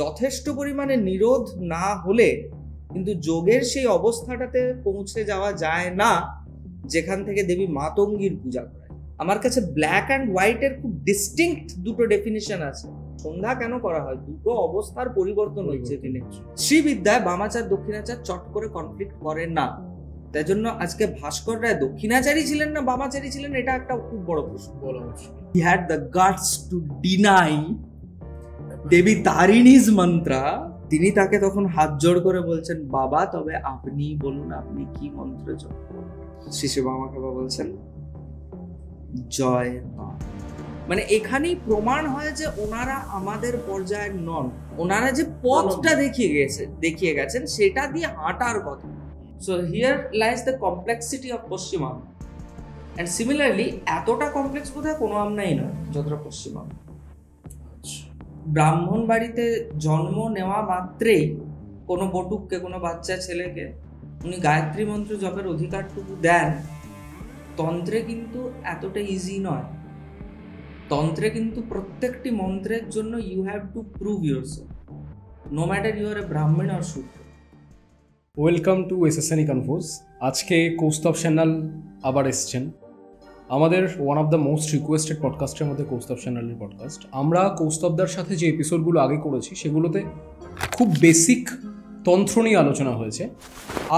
যথেষ্ট পরিমাণে নিরোধ না হলে কিন্তু যোগের সেই অবস্থাটাতে পৌঁছে যাওয়া যায় না যেখান থেকে দেবী মাতঙ্গীর পূজা করে আমার কাছে ব্ল্যাক অ্যান্ড হোয়াইটের খুব ডিস্টিংক্ট দুটো ডেফিনিশন আছে সন্ধ্যা কেন করা হয় দুটো অবস্থার পরিবর্তন হয়েছে দিনে শ্রীবিদ্যায় বামাচার দক্ষিণাচার চট করে কনফ্লিক্ট করে না তাই জন্য আজকে ভাস্কর রায় দক্ষিণাচারী ছিলেন না বামাচারী ছিলেন এটা একটা খুব বড় প্রশ্ন বড় প্রশ্ন he had the guts to deny Devi Tarini's mantra তিনি তাকে তখন হাত জোড় করে বলছেন বাবা তবে আপনি বলুন আপনি কি মন্ত্র জপ শিশু বাবা বাবা বলছেন জয় মা মানে এখানেই প্রমাণ হয় যে ওনারা আমাদের পর্যায়ের নন ওনারা যে পথটা দেখিয়ে গেছে দেখিয়ে গেছেন সেটা দিয়ে হাঁটার কথা so here lies the complexity of Paschimbanga and similarly এতটা কমপ্লেক্স বোধ হয় কোনো আমনাই নয় যতটা পশ্চিমবঙ্গ ব্রাহ্মণ বাড়িতে জন্ম নেওয়া মাত্রেই কোনো বটুককে কোনো বাচ্চা ছেলেকে উনি গায়ত্রী মন্ত্র জপের অধিকারটুকু দেন তন্ত্রে কিন্তু এতটা ইজি নয় তন্ত্রে কিন্তু প্রত্যেকটি মন্ত্রের জন্য you have to prove your no matter you're a Brahmin আর শুদ্ধ ওয়েলকাম টু এসএসএনি কনফোর্স আজকে কৌস্তব সেনাল আবার এসছেন আমাদের one of the most requested পডকাস্টের মধ্যে কৌস্তব চ্যানেলের পডকাস্ট আমরা কৌস্তবদার সাথে যে এপিসোডগুলো আগে করেছি সেগুলোতে খুব বেসিক তন্ত্র নিয়ে আলোচনা হয়েছে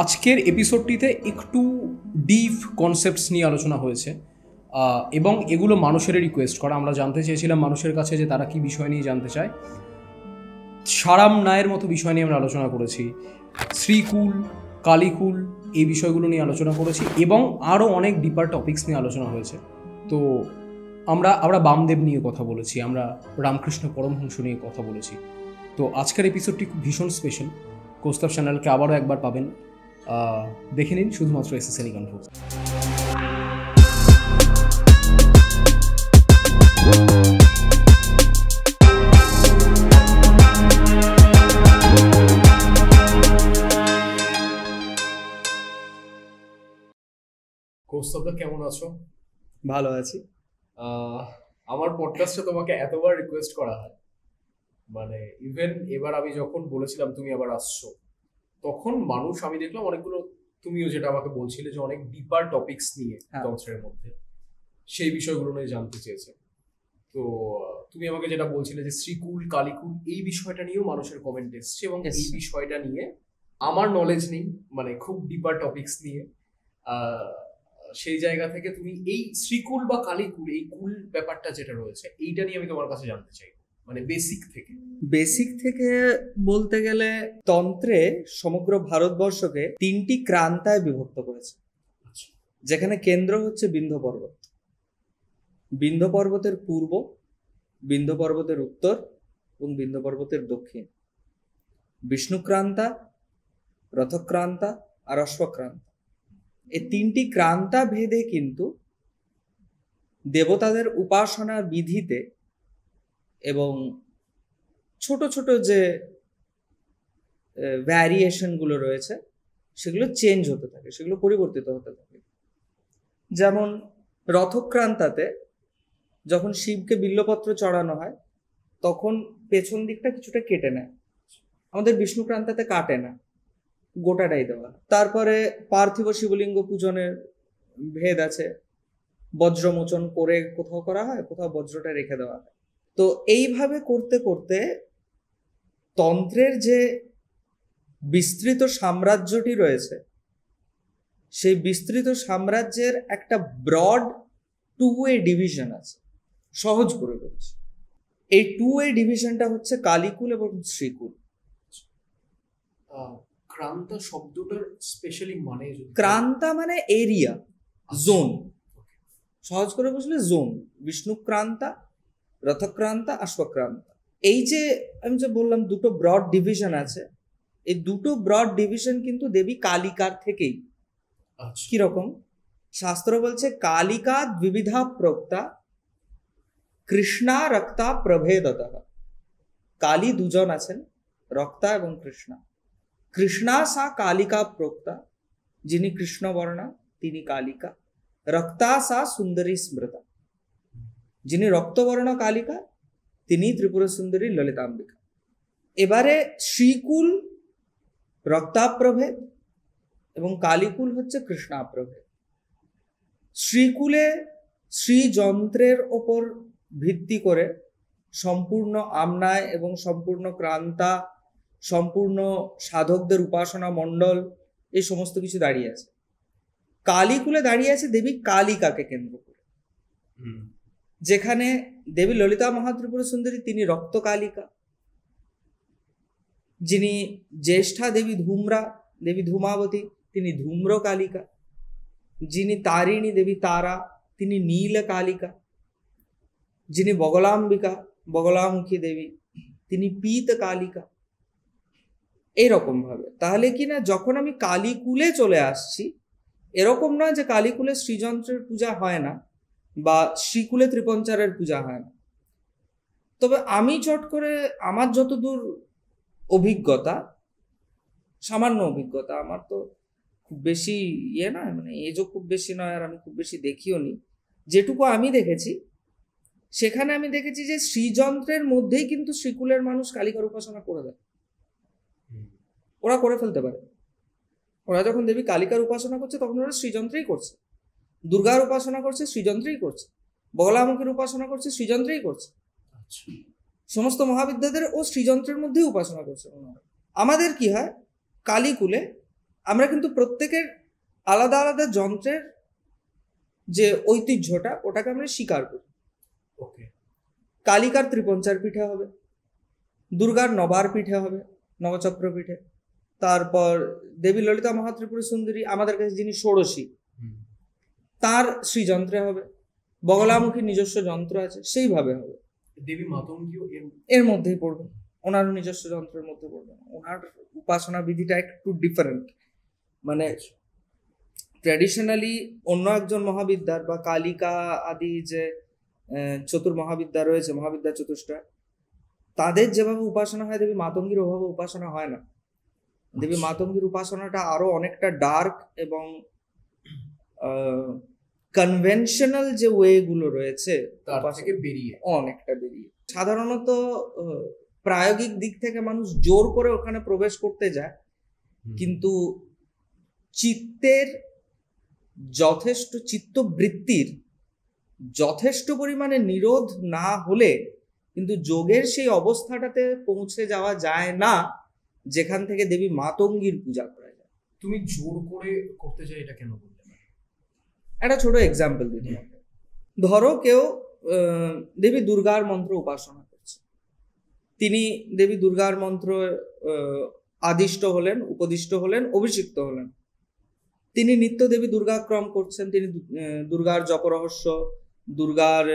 আজকের এপিসোডটিতে একটু ডিপ কনসেপ্টস নিয়ে আলোচনা হয়েছে এবং এগুলো মানুষের রিকোয়েস্ট করা আমরা জানতে চেয়েছিলাম মানুষের কাছে যে তারা কি বিষয় নিয়ে জানতে চায় সারাম নায়ের মতো বিষয় নিয়ে আমরা আলোচনা করেছি শ্রীকুল কালীকুল এই বিষয়গুলো নিয়ে আলোচনা করেছি এবং আরও অনেক ডিপার টপিক্স নিয়ে আলোচনা হয়েছে তো আমরা আমরা বামদেব নিয়ে কথা বলেছি আমরা রামকৃষ্ণ পরমহংস নিয়ে কথা বলেছি তো আজকের এপিসোডটি খুব ভীষণ স্পেশাল কোস্তাব চ্যানেলকে আবারও একবার পাবেন দেখে নিন শুধুমাত্র এসে কনফিউজ Thank you কৌস্তবদা কেমন আছো ভালো আছি আমার পডকাস্টে তোমাকে এতবার রিকোয়েস্ট করা হয় মানে ইভেন এবার আমি যখন বলেছিলাম তুমি আবার আসছো তখন মানুষ আমি দেখলাম অনেকগুলো তুমিও যেটা আমাকে বলছিলে যে অনেক ডিপার টপিকস নিয়ে হ্যাঁ। দংশনের মধ্যে সেই বিষয়গুলো নিয়ে জানতে চেয়েছে তো তুমি আমাকে যেটা বলছিলে যে শ্রীকুল কালীকুল এই বিষয়টা নিয়েও মানুষের কমেন্ট এসছে এবং এই বিষয়টা নিয়ে আমার নলেজ নেই মানে খুব ডিপার টপিকস নিয়ে সেই জায়গা থেকে তুমি এই শ্রীকুল বা কালীকুল এই কুল ব্যাপারটা যেটা রয়েছে এইটা নিয়ে আমি তোমার কাছে জানতে চাই মানে বেসিক থেকে বেসিক থেকে বলতে গেলে তন্ত্রে সমগ্র ভারতবর্ষকে তিনটি ক্রান্তায় বিভক্ত করেছে আচ্ছা। যেখানে কেন্দ্র হচ্ছে বিন্ধ পর্বত বিন্ধ পর্বতের পূর্ব বিন্ধ পর্বতের উত্তর এবং বিন্ধ পর্বতের দক্ষিণ বিষ্ণুক্রান্তা রথক্রান্তা আর অশ্বক্রান্ত এই তিনটি ক্রান্তা ভেদে কিন্তু দেবতাদের উপাসনার বিধিতে এবং ছোট ছোট যে ভ্যারিয়েশনগুলো রয়েছে সেগুলো চেঞ্জ হতে থাকে সেগুলো পরিবর্তিত হতে থাকে যেমন রথক্রান্তাতে যখন শিবকে বিল্লপত্র চড়ানো হয় তখন পেছন দিকটা কিছুটা কেটে নেয় আমাদের বিষ্ণুক্রান্তাতে কাটে না গোটাটাই দেওয়া তারপরে পার্থিব শিবলিঙ্গ পূজনের ভেদ আছে বজ্রমোচন করে কোথাও করা হয় কোথাও বজ্রটা রেখে দেওয়া হয় তো এইভাবে করতে করতে তন্ত্রের যে বিস্তৃত সাম্রাজ্যটি রয়েছে সেই বিস্তৃত সাম্রাজ্যের একটা ব্রড টু ওয়ে ডিভিশন আছে সহজ করে বলছি এই টু ওয়ে ডিভিশনটা হচ্ছে কালীকুল এবং শ্রীকুল ক্রান্তা শব্দটার স্পেশালি মানে ক্রান্তা মানে এরিয়া আচ্ছা। জোন সহজ করে বুঝলে জোন বিষ্ণুক্রান্তা রথক্রান্তা আশ্বক্রান্তা এই যে আমি যে বললাম দুটো ব্রড ডিভিশন আছে এই দুটো ব্রড ডিভিশন কিন্তু দেবী কালিকার থেকেই আচ্ছা। কিরকম শাস্ত্র বলছে কালিকা দ্বিবিধা প্রক্তা কৃষ্ণা রক্তা প্রভেদত কালী দুজন আছেন রক্তা এবং কৃষ্ণা কৃষ্ণা সা কালিকা প্রোক্তা যিনি কৃষ্ণবর্ণা তিনি কালিকা রক্তা সা সুন্দরী স্মৃতা যিনি রক্তবর্ণ কালিকা তিনি ত্রিপুরা সুন্দরী ললিতাম্বিকা এবারে শ্রীকুল রক্তাপ্রভেদ এবং কালীকুল হচ্ছে কৃষ্ণাপ্রভেদ শ্রীকুলে শ্রীযন্ত্রের ওপর ভিত্তি করে সম্পূর্ণ আমনায় এবং সম্পূর্ণ ক্রান্তা সম্পূর্ণ সাধকদের উপাসনা মণ্ডল এই সমস্ত কিছু দাঁড়িয়ে আছে কালীকুলে দাঁড়িয়ে আছে দেবী কালিকাকে কেন্দ্র করে যেখানে দেবী ললিতা মহাত্রিপুর সুন্দরী তিনি রক্ত কালিকা যিনি জ্যেষ্ঠা দেবী ধূমরা দেবী ধূমাবতী তিনি ধূম্র কালিকা যিনি তারিণী দেবী তারা তিনি নীল কালিকা যিনি বগলাম্বিকা বগলামুখী দেবী তিনি পীত কালিকা এইরকমভাবে তাহলে কি না যখন আমি কালীকুলে চলে আসছি এরকম না যে কালীকুলে শ্রীযন্ত্রের পূজা হয় না বা শ্রীকুলে ত্রিপঞ্চারের পূজা হয় না তবে আমি চট করে আমার যতদূর অভিজ্ঞতা সামান্য অভিজ্ঞতা আমার তো খুব বেশি ইয়ে না মানে এজও খুব বেশি নয় আর আমি খুব বেশি দেখিও নি যেটুকু আমি দেখেছি সেখানে আমি দেখেছি যে শ্রীযন্ত্রের মধ্যেই কিন্তু শ্রীকুলের মানুষ কালিকার উপাসনা করে দেয় ওরা করে ফেলতে পারে ওরা যখন দেবী কালিকার উপাসনা করছে তখন ওরা শ্রীযন্ত্রেই করছে দুর্গার উপাসনা করছে শ্রীযন্ত্রেই করছে বগলামুখীর উপাসনা করছে শ্রীযন্ত্রেই করছে সমস্ত মহাবিদ্যাদের ও শ্রীযন্ত্রের মধ্যেই উপাসনা করছে আমাদের কি হয় কালীকুলে আমরা কিন্তু প্রত্যেকের আলাদা আলাদা যন্ত্রের যে ঐতিহ্যটা ওটাকে আমরা স্বীকার করি কালিকার ত্রিপঞ্চার পিঠে হবে দুর্গার নবার পিঠে হবে নবচক্র পিঠে তারপর দেবী ললিতা মহাত্রিপুরী সুন্দরী আমাদের কাছে যিনি ষোড়শী তার শ্রীযন্ত্রে হবে বগলামুখীর নিজস্ব যন্ত্র আছে সেইভাবে হবে দেবী মাতঙ্গীও এর মধ্যেই পড়বে ওনারও নিজস্ব যন্ত্রের মধ্যে পড়বে ওনার উপাসনা বিধিটা একটু ডিফারেন্ট মানে ট্র্যাডিশনালি অন্য একজন মহাবিদ্যার বা কালিকা আদি যে চতুর মহাবিদ্যা রয়েছে মহাবিদ্যা চতুষ্টা তাদের যেভাবে উপাসনা হয় দেবী মাতঙ্গীর ওভাবে উপাসনা হয় না দেবী আচ্ছা। মাতঙ্গীর উপাসনাটা আরো অনেকটা ডার্ক এবং কনভেনশনাল যে ওয়েগুলো রয়েছে তার থেকে বেরিয়ে অনেকটা বেরিয়ে সাধারণত প্রায়োগিক দিক থেকে মানুষ জোর করে ওখানে প্রবেশ করতে যায় কিন্তু চিত্তের যথেষ্ট চিত্তবৃত্তির যথেষ্ট পরিমাণে নিরোধ না হলে কিন্তু যোগের সেই অবস্থাটাতে পৌঁছে যাওয়া যায় না যেখান থেকে দেবী মাতঙ্গীর পূজা করা যায় তুমি জোর করে করতে চাই এটা কেন বলতে একটা ছোট এক্সাম্পল দিই ধরো কেউ দেবী দুর্গার মন্ত্র উপাসনা করছে তিনি দেবী দুর্গার মন্ত্র আদিষ্ট হলেন উপদিষ্ট হলেন অভিষিক্ত হলেন তিনি নিত্য দেবী দুর্গাক্রম করছেন তিনি দুর্গার জপরহস্য দুর্গার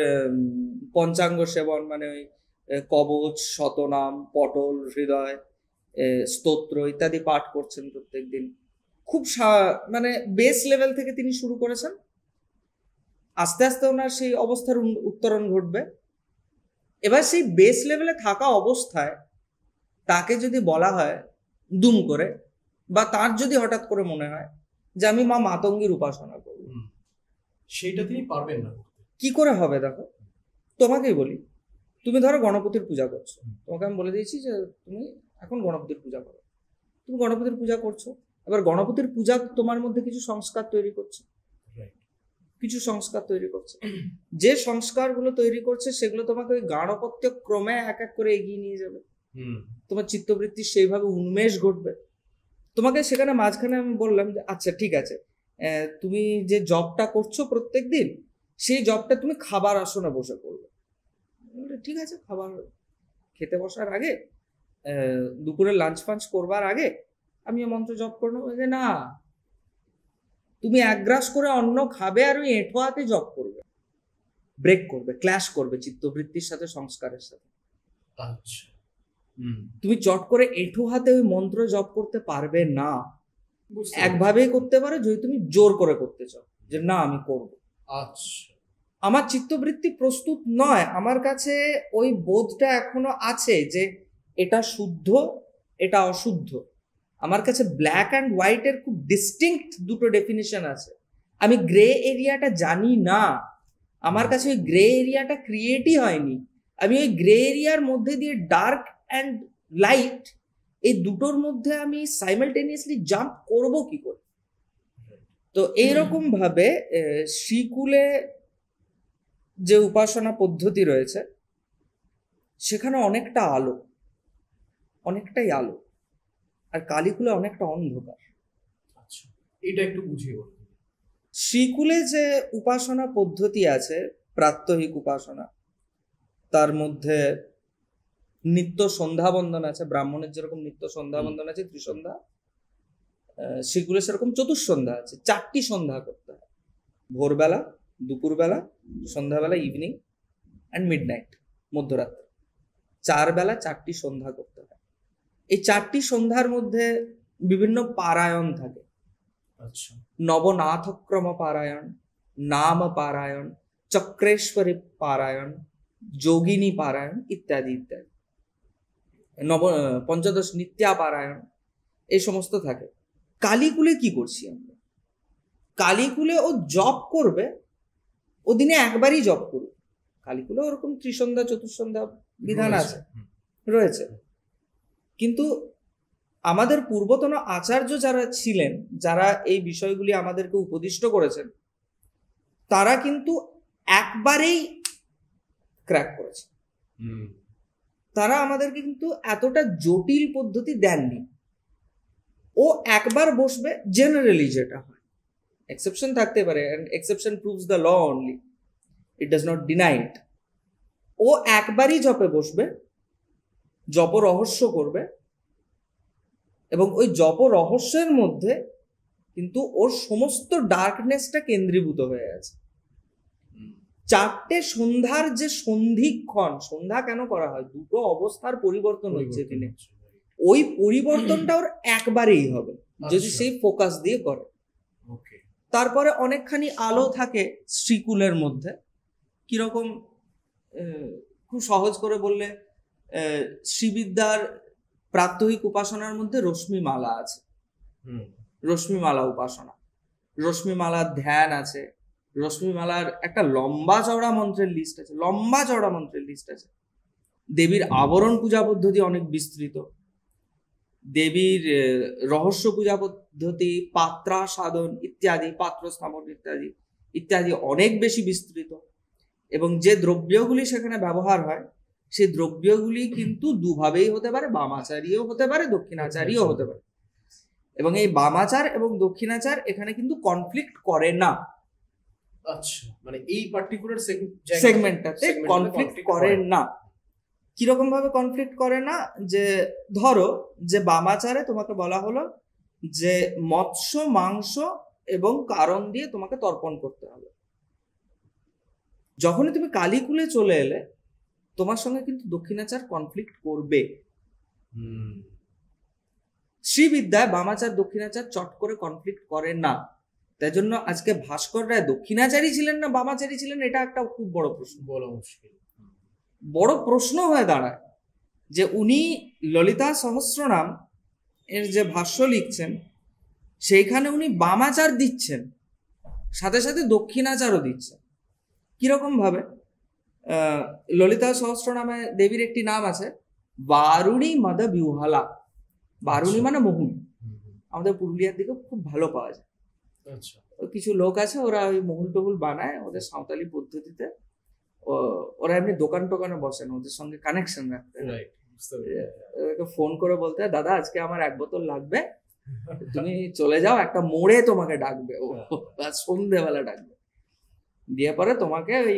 পঞ্চাঙ্গ সেবন মানে ওই কবচ শতনাম পটল হৃদয় স্তোত্র ইত্যাদি পাঠ করছেন প্রত্যেক দিন খুব মানে বেস লেভেল থেকে তিনি শুরু করেছেন আস্তে আস্তে ওনার সেই অবস্থার উত্তরণ ঘটবে এবার সেই বেস লেভেলে থাকা অবস্থায় তাকে যদি বলা হয় দুম করে বা তার যদি হঠাৎ করে মনে হয় যে আমি মা মাতঙ্গীর উপাসনা করব সেটা তিনি পারবেন না কি করে হবে দেখো তোমাকেই বলি তুমি ধরো গণপতির পূজা করছো তোমাকে আমি বলে দিয়েছি যে তুমি এখন গণপতির পূজা করো তুমি গণপতির পূজা করছো এবার গণপতির পূজা তোমার মধ্যে কিছু সংস্কার তৈরি করছে কিছু সংস্কার তৈরি করছে যে সংস্কারগুলো তৈরি করছে সেগুলো তোমাকে ওই গাণপত্য ক্রমে এক এক করে এগিয়ে নিয়ে যাবে তোমার চিত্তবৃত্তি সেইভাবে উন্মেষ ঘটবে তোমাকে সেখানে মাঝখানে আমি বললাম যে আচ্ছা ঠিক আছে তুমি যে জবটা করছো প্রত্যেক দিন সেই জবটা তুমি খাবার আসনে বসে করবে ঠিক আছে খাবার খেতে বসার আগে দুপুরে লাঞ্চ ফাঞ্চ করবার আগে আমি মন্ত্র জপ করবো যে না তুমি এক গ্রাস করে অন্ন খাবে আর ওই এঁঠোয়াতে জপ করবে ব্রেক করবে ক্ল্যাশ করবে চিত্তবৃত্তির সাথে সংস্কারের সাথে আচ্ছা তুমি চট করে এঁঠো হাতে ওই মন্ত্র জপ করতে পারবে না একভাবেই করতে পারো যদি তুমি জোর করে করতে চাও যে না আমি করব আচ্ছা আমার চিত্তবৃত্তি প্রস্তুত নয় আমার কাছে ওই বোধটা এখনো আছে যে এটা শুদ্ধ এটা অশুদ্ধ আমার কাছে ব্ল্যাক অ্যান্ড হোয়াইটের খুব ডিস্টিংক্ট দুটো ডেফিনেশন আছে আমি গ্রে এরিয়াটা জানি না আমার কাছে ওই গ্রে এরিয়াটা ক্রিয়েটই হয়নি আমি ওই গ্রে এরিয়ার মধ্যে দিয়ে ডার্ক অ্যান্ড লাইট এই দুটোর মধ্যে আমি সাইমেলটেনিয়াসলি জাম্প করব কি করে তো এইরকম ভাবে শ্রীকুলে যে উপাসনা পদ্ধতি রয়েছে সেখানে অনেকটা আলো অনেকটাই আলো আর কালীকুলে অনেকটা অন্ধকার আচ্ছা এটা একটু বুঝিয়ে শ্রীকুলে যে উপাসনা পদ্ধতি আছে প্রাত্যহিক উপাসনা তার মধ্যে নিত্য সন্ধ্যা বন্ধন আছে ব্রাহ্মণের যেরকম নিত্য সন্ধ্যা বন্ধন আছে ত্রিসন্ধ্যা শ্রীকুলে সেরকম চতুঃসন্ধ্যা আছে চারটি সন্ধ্যা করতে হয় ভোরবেলা দুপুরবেলা সন্ধ্যাবেলা ইভিনিং অ্যান্ড মিড নাইট মধ্যরাত্রে চার বেলা চারটি সন্ধ্যা করতে হয় এই চারটি সন্ধ্যার মধ্যে বিভিন্ন পারায়ণ থাকে আচ্ছা। নবনাথক্রম পারায়ণ নাম পারায়ণ চক্রেশ্বরী পারায়ণ যোগিনী পারায়ণ ইত্যাদি ইত্যাদি নব পঞ্চদশ নিত্যা পারায়ণ এই সমস্ত থাকে কালীকুলে কি করছি আমরা কালীকুলে ও জপ করবে ও দিনে একবারই জপ করবে কালীকুলে ওরকম ত্রিসন্ধ্যা চতুর্সন্ধ্যা বিধান আছে রয়েছে কিন্তু আমাদের পূর্বতন আচার্য যারা ছিলেন যারা এই বিষয়গুলি আমাদেরকে উপদিষ্ট করেছেন তারা কিন্তু একবারেই ক্র্যাক করেছে তারা আমাদেরকে কিন্তু এতটা জটিল পদ্ধতি দেননি ও একবার বসবে জেনারেলি যেটা হয় এক্সেপশন থাকতে পারে and exception proves the law only it does not denied ও একবারই জপে বসবে জপ রহস্য করবে এবং ওই জপ রহস্যের মধ্যে কিন্তু ওর সমস্ত ডার্কনেসটা কেন্দ্রীভূত হয়ে আছে চারটে সন্ধ্যার যে সন্ধিক্ষণ সন্ধ্যা কেন করা হয় দুটো অবস্থার পরিবর্তন হচ্ছে এখানে ওই পরিবর্তনটা ওর একবারেই হবে আচ্ছা। যদি সেই ফোকাস দিয়ে করে তারপরে অনেকখানি আলো থাকে শ্রীকুলের মধ্যে কিরকম খুব সহজ করে বললে শ্রীবিদ্যার প্রাত্যহিক উপাসনার মধ্যে রশ্মিমালা আছে রশ্মিমালা উপাসনা রশ্মিমালার ধ্যান আছে রশ্মিমালার একটা লম্বা চওড়া মন্ত্রের লিস্ট আছে লম্বা চওড়া মন্ত্রের লিস্ট আছে দেবীর আবরণ পূজা পদ্ধতি অনেক বিস্তৃত দেবীর রহস্য পূজা পদ্ধতি পাত্রা সাধন ইত্যাদি পাত্র স্থাপন ইত্যাদি ইত্যাদি অনেক বেশি বিস্তৃত এবং যে দ্রব্যগুলি সেখানে ব্যবহার হয় সেই দ্রব্যগুলি কিন্তু দুভাবেই হতে পারে বামাচারীও হতে পারে দক্ষিণাচারীও আচ্ছা। হতে পারে এবং এই বামাচার এবং দক্ষিণাচার এখানে কিন্তু কনফ্লিক্ট করে না আচ্ছা মানে এই পার্টিকুলার সেগমেন্টটাতে কনফ্লিক্ট করে না কিরকম ভাবে কনফ্লিক্ট করে না যে ধরো যে বামাচারে তোমাকে বলা হলো যে মৎস্য মাংস এবং কারণ দিয়ে তোমাকে তর্পণ করতে হবে যখনই তুমি কালিকুলে চলে এলে তোমার সঙ্গে কিন্তু দক্ষিণাচার কনফ্লিক্ট করবে শ্রীবিদ্যায় বামাচার দক্ষিণাচার চট করে কনফ্লিক্ট করে না তাই জন্য আজকে ভাস্কর রায় দক্ষিণাচারী ছিলেন না বামাচারী ছিলেন এটা একটা খুব বড় প্রশ্ন বড় মুশকিল বড় প্রশ্ন হয়ে দাঁড়ায় যে উনি ললিতা সহস্রনাম এর যে ভাষ্য লিখছেন সেইখানে উনি বামাচার দিচ্ছেন সাথে সাথে দক্ষিণাচারও দিচ্ছেন কিরকম ভাবে ললিতা সহস্র নামে দেবীর একটি নাম আছে বারুণী মদ বিহালা বারুণী আচ্ছা। মানে মোহন আমাদের পুরুলিয়ার দিকে খুব ভালো পাওয়া যায় আচ্ছা। কিছু লোক আছে ওরা ওই মহুল টহুল বানায় ওদের সাঁওতালি পদ্ধতিতে ওরা এমনি দোকান টোকানে বসেন ওদের সঙ্গে কানেকশন রাখতে ফোন করে বলতে দাদা আজকে আমার এক বোতল লাগবে তুমি চলে যাও একটা মোড়ে তোমাকে ডাকবে ও হ্যাঁ। সন্ধ্যেবেলা ডাকবে দিয়ে পরে তোমাকে ওই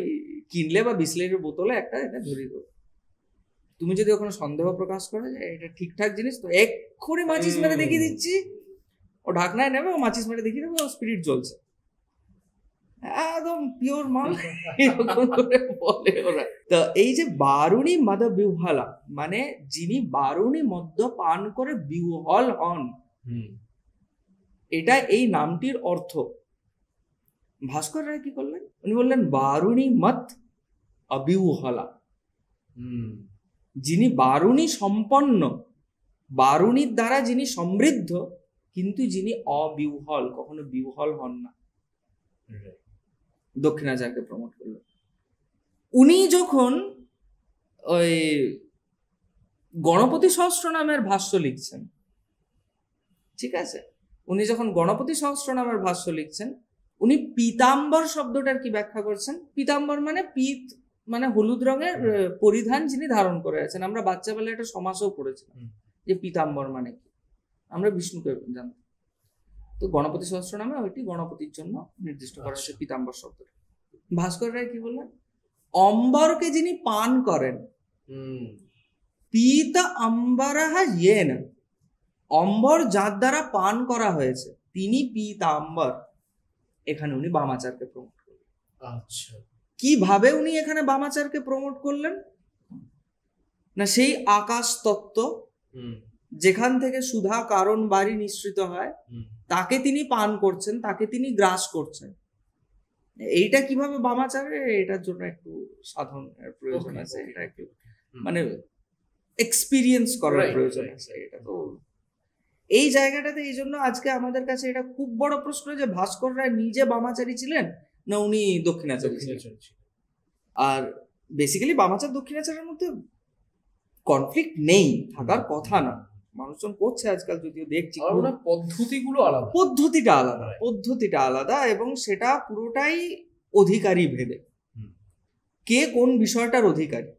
কিনলে বা বিসলারির বোতলে একটা এটা ধরিয়ে দেবো তুমি যদি ওখানে সন্দেহ প্রকাশ করো যে এটা ঠিকঠাক জিনিস তো এক্ষুনি মাচিস মেরে দেখিয়ে দিচ্ছি ও ঢাকনায় নেবে ও মাচিস মেরে দেখিয়ে দেবে ও স্পিরিট জ্বলছে একদম পিওর মাল এরকম করে বলে ওরা তো এই যে বারুণী মাদ বিহলা মানে যিনি বারুণী মদ্য পান করে বিহল হন এটা এই নামটির অর্থ ভাস্কর রায় কি করলেন উনি বললেন বারুণী মত অবিউহলা যিনি বারুণী সম্পন্ন বারুণীর দ্বারা যিনি সমৃদ্ধ কিন্তু যিনি অবিউহল কখনো বিউহল হন না দক্ষিণাচার্যকে প্রমোট করলেন উনি যখন ওই গণপতি সহস্র নামের ভাষ্য লিখছেন ঠিক আছে উনি যখন গণপতি সহস্র নামের ভাষ্য লিখছেন উনি পীতাম্বর শব্দটার কি ব্যাখ্যা করছেন পীতাম্বর মানে পিত মানে হলুদ রঙের পরিধান যিনি ধারণ করে আছেন আমরা বাচ্চাবেলায় একটা সমাসও পড়েছিলাম যে পীতাম্বর মানে কি আমরা বিষ্ণুকে জানতাম তো গণপতি সহস্র নামে ওইটি গণপতির জন্য নির্দিষ্ট করা হয়েছে আচ্ছা। পীতাম্বর শব্দটা ভাস্কর রায় কি বললেন অম্বরকে যিনি পান করেন পিত অম্বরাহ ইয়েন অম্বর যার দ্বারা পান করা হয়েছে তিনি পীতাম্বর এখানে উনি বামাচারকে প্রমোট করলেন আচ্ছা কিভাবে উনি এখানে বামাচারকে প্রমোট করলেন না সেই আকাশ তত্ত্ব যেখান থেকে সুধা কারণ বাড়ি নিঃসৃত হয় তাকে তিনি পান করছেন তাকে তিনি গ্রাস করছেন এইটা কিভাবে বামাচারে এটার জন্য একটু সাধন প্রয়োজন আছে এটা একটু মানে এক্সপিরিয়েন্স করার প্রয়োজন আছে এটা তো এই জায়গাটাতে এই জন্য আজকে আমাদের কাছে এটা খুব বড় প্রশ্ন যে ভাস্কর রায় নিজে বামাচারী ছিলেন না উনি দক্ষিণাচারী ছিলেন আর বেসিক্যালি বামাচার দক্ষিণাচারের মধ্যে কনফ্লিক্ট নেই থাকার কথা না মানুষজন করছে আজকাল যদিও দেখছি পদ্ধতিগুলো আলাদা পদ্ধতিটা আলাদা পদ্ধতিটা আলাদা এবং সেটা পুরোটাই অধিকারী ভেদে কে কোন বিষয়টার অধিকারী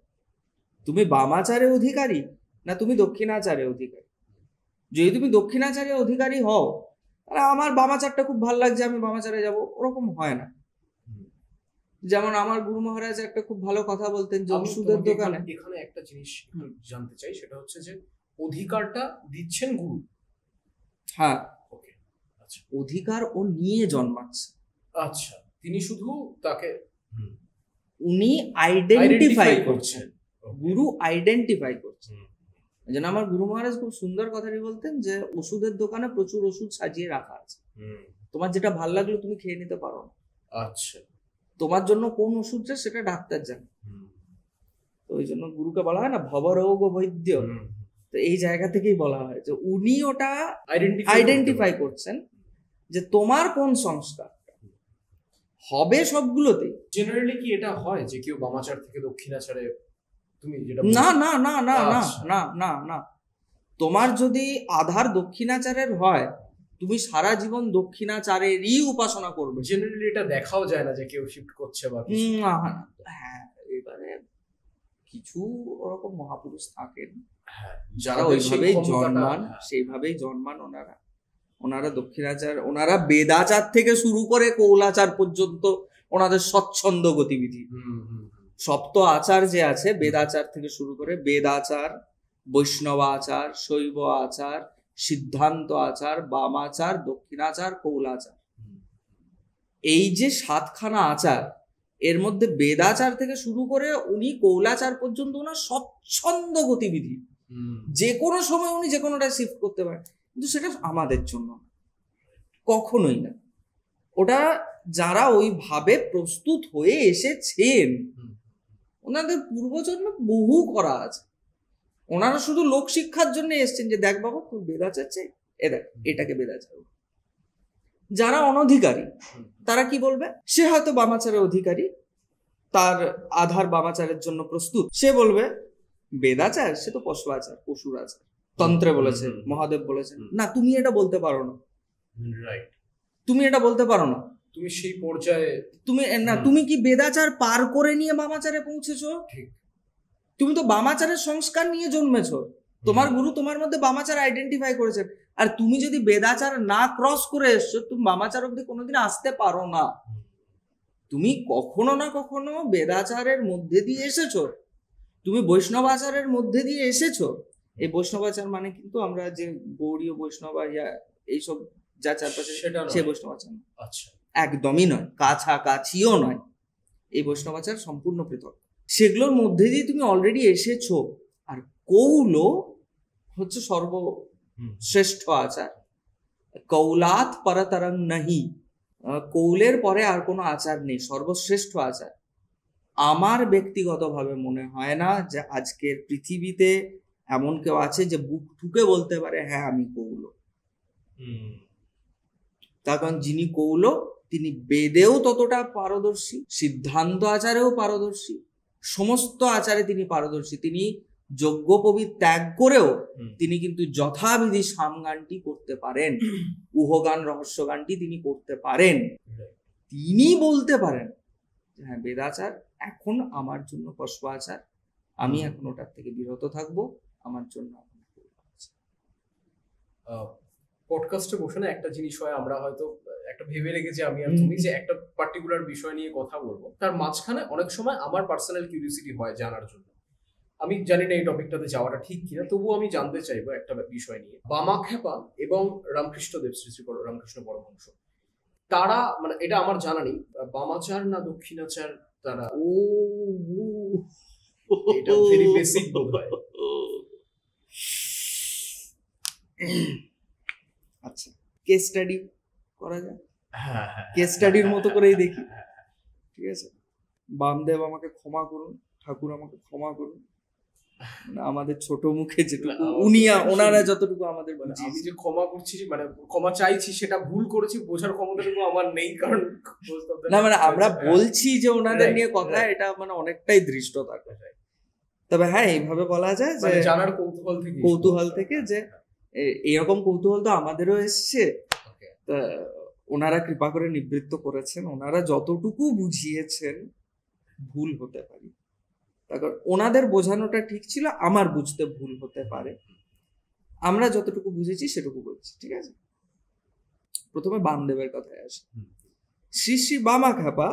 তুমি বামাচারে অধিকারী না তুমি দক্ষিণাচারে অধিকারী যদি তুমি দক্ষিণাচারের অধিকারী হও তাহলে আমার বামাচারটা খুব ভালো লাগছে আমি বামাচারে যাব ওরকম হয় না যেমন আমার গুরু মহারাজ একটা খুব ভালো কথা বলতেন যে দোকানে এখানে একটা জিনিস জানতে চাই সেটা হচ্ছে যে অধিকারটা দিচ্ছেন গুরু হ্যাঁ আচ্ছা। অধিকার ও নিয়ে জন্মাচ্ছে আচ্ছা তিনি শুধু তাকে উনি আইডেন্টিফাই করছেন গুরু আইডেন্টিফাই করছেন যেন আমার গুরু মহারাজ খুব সুন্দর কথাটি বলতেন যে ওষুধের দোকানে প্রচুর ওষুধ সাজিয়ে রাখা আছে তোমার যেটা ভাল লাগলো তুমি খেয়ে নিতে পারো না আচ্ছা তোমার জন্য কোন ওষুধটা সেটা ডাক্তার জানে তো ওই জন্য গুরুকে বলা হয় না ভবরোগ বৈদ্য তো এই জায়গা থেকেই বলা হয় যে উনি ওটা আইডেন্টিফাই করছেন যে তোমার কোন সংস্কার হবে সবগুলোতে জেনারেলি কি এটা হয় যে কেউ বামাচার থেকে দক্ষিণাচারে না না না না না আচ্ছা। না না না তোমার যদি আধার দক্ষিণাচারের হয় তুমি সারা জীবন দক্ষিণাচারেরই উপাসনা করবে জেনারেলি এটা দেখাও যায় না যে কেউ শিফট করছে বা না হ্যাঁ এবারে কিছু ওরকম মহাপুরুষ থাকেন হ্যাঁ, যারা ওইভাবেই জন্মান হ্যাঁ। সেইভাবেই জন্মান ওনারা ওনারা দক্ষিণাচার ওনারা বেদাচার থেকে শুরু করে কৌলাচার পর্যন্ত ওনাদের স্বচ্ছন্দ গতিবিধি সপ্ত আচার যে আছে বেদাচার থেকে শুরু করে বেদাচার বৈষ্ণব আচার শৈব আচার সিদ্ধান্ত আচার বামাচার দক্ষিণাচার কৌলাচার এই যে সাতখানা আচার এর মধ্যে বেদাচার থেকে শুরু করে উনি কৌলাচার পর্যন্ত ওনার স্বচ্ছন্দ গতিবিধি যে কোনো সময় উনি যে কোনোটা শিফট করতে পারেন কিন্তু সেটা আমাদের জন্য কখনোই না ওটা যারা ওইভাবে প্রস্তুত হয়ে এসেছেন ওনাদের পূর্বজন্মে বহু করা আছে ওনারা শুধু লোক শিক্ষার জন্য এসছেন যে দেখ বাবা তুই বেদা চাচ্ছে এ দেখ এটাকে বেদা যারা অনধিকারী তারা কি বলবে সে হয়তো বামাচারের অধিকারী তার আধার বামাচারের জন্য প্রস্তুত সে বলবে বেদাচার সে তো পশু আচার পশুর আচার তন্ত্রে বলেছেন মহাদেব বলেছেন না তুমি এটা বলতে পারো না তুমি এটা বলতে পারো না তুমি সেই পর্যায়ে তুমি না তুমি কি বেদাচার পার করে নিয়ে বামাচারে পৌঁছেছো ঠিক তুমি তো বামাচারের সংস্কার নিয়ে জন্মেছো তোমার গুরু তোমার মধ্যে বামাচার আইডেন্টিফাই করেছে আর তুমি যদি বেদাচার না ক্রস করে এসছো তুমি বামাচার অব্দি কোনোদিন আসতে পারো না তুমি কখনো না কখনো বেদাচারের মধ্যে দিয়ে এসেছো তুমি বৈষ্ণব আচারের মধ্যে দিয়ে এসেছো এই বৈষ্ণব আচার মানে কিন্তু আমরা যে গৌরীয় বৈষ্ণব আর এইসব যা চারপাশে সে বৈষ্ণব আচার আচ্ছা একদমই নয় কাছাকাছিও নয় এই বৈষ্ণবাচার সম্পূর্ণ পৃথক সেগুলোর মধ্যে দিয়ে তুমি অলরেডি এসেছো আর কৌল হচ্ছে সর্ব শ্রেষ্ঠ আচার কৌলাত পরতরং নাহি কৌলের পরে আর কোনো আচার নেই সর্বশ্রেষ্ঠ আচার আমার ব্যক্তিগতভাবে মনে হয় না যে আজকের পৃথিবীতে এমন কেউ আছে যে বুক ঠুকে বলতে পারে হ্যাঁ আমি কৌল তার কারণ যিনি কৌল তিনি বেদেও ততটা পারদর্শী সিদ্ধান্ত আচারেও পারদর্শী সমস্ত আচারে তিনি পারদর্শী তিনি যজ্ঞ কবির ত্যাগ করেও তিনি কিন্তু যথাবিধি সামগানটি করতে পারেন উহগান রহস্য গানটি তিনি করতে পারেন তিনি বলতে পারেন হ্যাঁ বেদাচার এখন আমার জন্য আচার আমি এখন ওটার থেকে বিরত থাকবো আমার জন্য পডকাস্টে বসে না একটা জিনিস হয় আমরা হয়তো একটা ভেবে রেখেছি আমি আর তুমি যে একটা পার্টিকুলার বিষয় নিয়ে কথা বলবো তার মাঝখানে অনেক সময় আমার পার্সোনাল কিউরিয়াসিটি হয় জানার জন্য আমি জানি না এই টপিকটাতে যাওয়াটা ঠিক কিনা তবুও আমি জানতে চাইবো একটা বিষয় নিয়ে বামা খেপা এবং রামকৃষ্ণ দেব শ্রী শ্রী রামকৃষ্ণ পরমহংস তারা মানে এটা আমার জানা নেই বামাচার না দক্ষিণাচার তারা ও এটা ভেরি বেসিক বোধ হয় আচ্ছা কেস স্টাডি করা যায় কেস স্টাডির মতো করেই দেখি হ্যাঁ, হ্যাঁ, হ্যাঁ, ঠিক আছে বামদেব আমাকে ক্ষমা করুন ঠাকুর আমাকে ক্ষমা করুন মানে আমাদের ছোট মুখে যেটুকু উনি ওনারা যতটুকু আমাদের আমি যে ক্ষমা করছি মানে ক্ষমা চাইছি সেটা ভুল করেছি বোঝার ক্ষমতাটুকু আমার নেই কারণ না মানে আমরা বলছি যে ওনাদের নিয়ে কথা এটা মানে অনেকটাই দৃষ্টতা তবে হ্যাঁ এইভাবে বলা যায় মানে যে জানার কৌতূহল থেকে কৌতূহল থেকে যে এরকম কৌতূহল তো আমাদেরও এসছে ওনারা কৃপা করে নিবৃত্ত করেছেন ওনারা যতটুকু বুঝিয়েছেন ভুল হতে পারে তারপর ওনাদের বোঝানোটা ঠিক ছিল আমার বুঝতে ভুল হতে পারে আমরা যতটুকু বুঝেছি সেটুকু বলছি ঠিক আছে প্রথমে বামদেবের কথায় আসি শ্রী শ্রী বামা খ্যাপা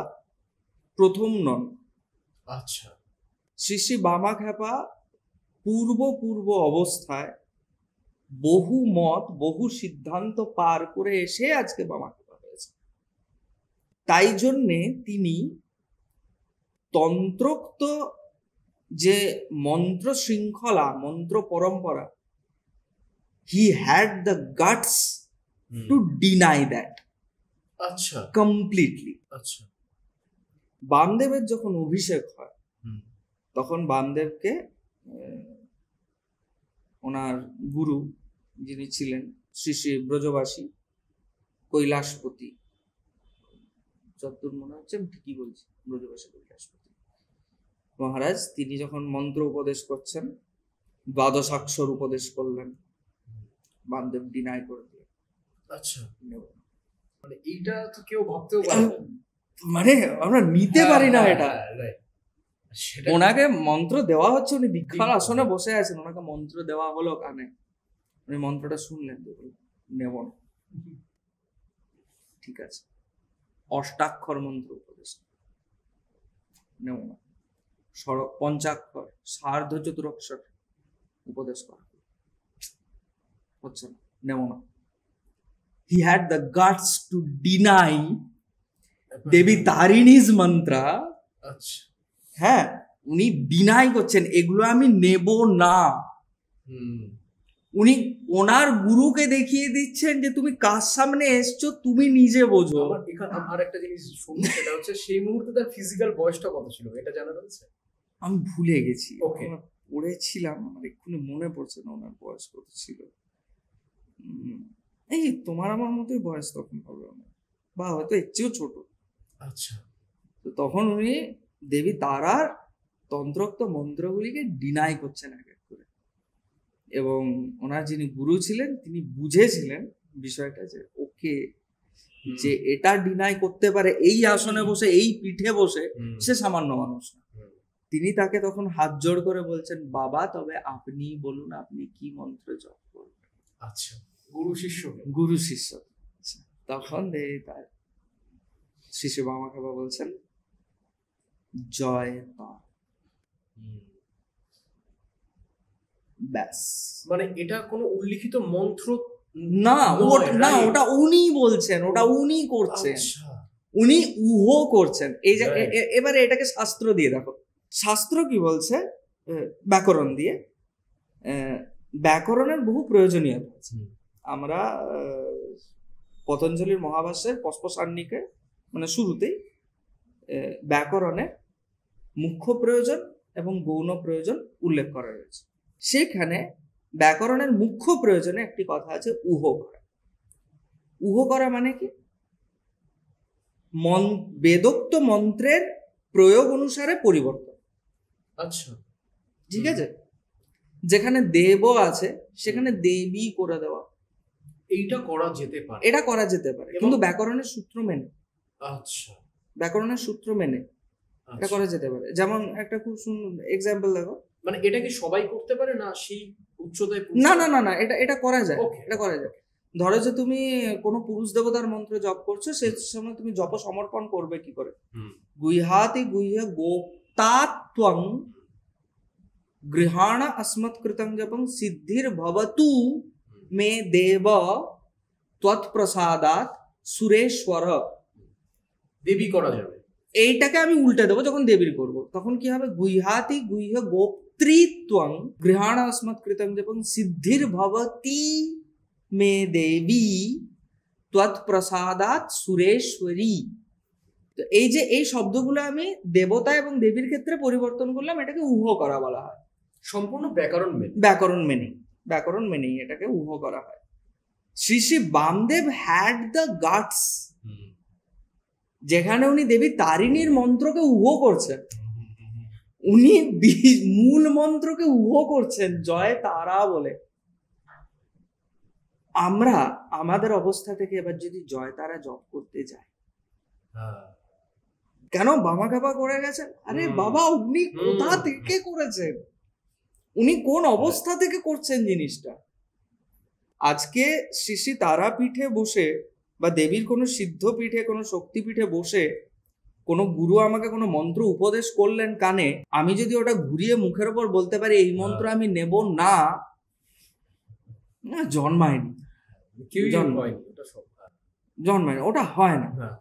প্রথম নন আচ্ছা শ্রী শ্রী বামা খ্যাপা পূর্ব পূর্ব অবস্থায় বহু মত বহু সিদ্ধান্ত পার করে এসে আজকে বামাকে তাই জন্যে তিনি তন্ত্রোক্ত যে মন্ত্র শৃঙ্খলা মন্ত্র পরম্পরা he had the guts to deny that আচ্ছা কমপ্লিটলি আচ্ছা বামদেবের যখন অভিষেক হয় তখন বামদেবকে ওনার গুরু যিনি ছিলেন শ্রী শ্রী ব্রজবাসী কৈলাসপতি চত্বর মনে হচ্ছে আমি ঠিকই বলছি ব্রজবাসী কৈলাসপতি মহারাজ তিনি যখন মন্ত্র উপদেশ করছেন দ্বাদশাক্ষর উপদেশ করলেন বান্ধব ডিনায় করে দিয়ে আচ্ছা মানে এইটা তো কেউ ভাবতেও পারে মানে আমরা নিতে হ্যাঁ, পারি না হ্যাঁ, এটা হ্যাঁ, ওনাকে মন্ত্র দেওয়া হচ্ছে উনি দীক্ষার আসনে বসে আছেন ওনাকে মন্ত্র দেওয়া হলো কানে উনি মন্ত্রটা শুনলেন নেব না ঠিক আছে অষ্টাক্ষর মন্ত্র উপদেশ নেব না সড়ক পঞ্চাক্ষর সার্ধ চতুরক্ষর উপদেশ করা হচ্ছে না নেব না he had the guts to deny Devi Tarini's mantra আচ্ছা। হ্যাঁ উনি ডিনাই করছেন এগুলো আমি নেব না উনি ওনার গুরুকে দেখিয়ে দিচ্ছেন যে তুমি কার সামনে এসছো তুমি নিজে বোঝো আর একটা জিনিস শুনি সেটা হচ্ছে সেই মুহূর্তে তার ফিজিক্যাল বয়সটা কত ছিল এটা জানা যাচ্ছে আমি ভুলে গেছি ওকে পড়েছিলাম আমার এক্ষুনি মনে পড়ছে না ওনার বয়স কত ছিল এই তোমার আমার মতোই বয়স তখন হবে আমার বা হয়তো এর চেয়েও ছোট আচ্ছা তো তখন উনি দেবী তারার তন্ত্রোক্ত মন্ত্রগুলিকে ডিনাই করছেন আগে এবং ওনার যিনি গুরু ছিলেন তিনি বুঝেছিলেন বিষয়টা যে ওকে যে এটা ডিনাই করতে পারে এই আসনে বসে এই পিঠে বসে সে সামান্য মানুষ না তিনি তাকে তখন হাত জোর করে বলছেন বাবা তবে আপনি বলুন আপনি কি মন্ত্র জপ করবেন আচ্ছা গুরু শিষ্য গুরু শিষ্য আচ্ছা। তখন তার শিশু বাবা বলছেন জয় পা ব্যাস মানে এটা কোনো উল্লিখিত মন্ত্র না না ওটা উনি বলছেন ওটা উনি করছেন আচ্ছা। উনি উহ করছেন এই যে এবারে এটাকে শাস্ত্র দিয়ে দেখো শাস্ত্র কি বলছে ব্যাকরণ দিয়ে ব্যাকরণের বহু প্রয়োজনীয়তা আছে আমরা পতঞ্জলির মহাভাষ্যের পস্পসার্নিকে মানে শুরুতেই ব্যাকরণে মুখ্য প্রয়োজন এবং গৌণ প্রয়োজন উল্লেখ করা রয়েছে সেখানে ব্যাকরণের মুখ্য প্রয়োজনে একটি কথা আছে উহ করা উহ করা মানে কি মন বেদোক্ত মন্ত্রের প্রয়োগ অনুসারে পরিবর্তন আচ্ছা ঠিক আছে যেখানে দেব আছে সেখানে দেবী করে দেওয়া এইটা করা যেতে পারে এটা করা যেতে পারে কিন্তু ব্যাকরণের সূত্র মেনে আচ্ছা ব্যাকরণের সূত্র মেনে এটা আচ্ছা। করা যেতে পারে যেমন একটা খুব সুন্দর এক্সাম্পল দেখো মানে এটা কি সবাই করতে পারে না সেই উচ্চতায় না না না না এটা এটা করা যায় এটা করা যায় ধরো যে তুমি কোনো পুরুষ দেবতার মন্ত্র জপ করছো সে সময় তুমি জপ সমর্পণ করবে কি করে গুহাতি গুইহ গোপ্তাত্বং গৃহাণ अस्मत् জপং সিদ্ধির ভবতু মে দেব ত্বৎপ্রসাদাত সুরেশ্বর দেবী করা যাবে এইটাকে আমি উল্টে দেবো যখন দেবীর করব তখন কি হবে গুহাতি গুইহ গোপ্তৃত্বং গৃহাণ অস্মৎ কৃতং যখন সিদ্ধির ভবতি মে দেবী তৎপ্রসাদাত সুরেশ্বরী তো এই যে এই শব্দগুলো আমি দেবতা এবং দেবীর ক্ষেত্রে পরিবর্তন করলাম এটাকে উহ করা বলা হয় সম্পূর্ণ ব্যাকরণ মেনে ব্যাকরণ মেনে ব্যাকরণ মেনেই এটাকে উহ করা হয় Shri Shri Bamdev had the guts যেখানে উনি দেবী তারিণীর মন্ত্রকে উহ করছেন উনি মূল মন্ত্রকে উহ করছেন জয় তারা বলে আমরা আমাদের অবস্থা থেকে এবার যদি জয় তারা জপ করতে যাই হ্যাঁ। কেন বাবা কাবা করে গেছেন আরে বাবা উনি কোথা থেকে করেছেন উনি কোন অবস্থা থেকে করছেন জিনিসটা আজকে শ্রী তারাপীঠে বসে বা দেবীর কোনো সিদ্ধ পীঠে কোনো শক্তিপীঠে বসে কোনো গুরু আমাকে কোনো মন্ত্র উপদেশ করলেন কানে আমি যদি ওটা ঘুরিয়ে মুখের ওপর বলতে পারি এই মন্ত্র হ্যাঁ। আমি নেব না না জন্মায়নি জন্মায়নি ওটা হয় না হ্যাঁ।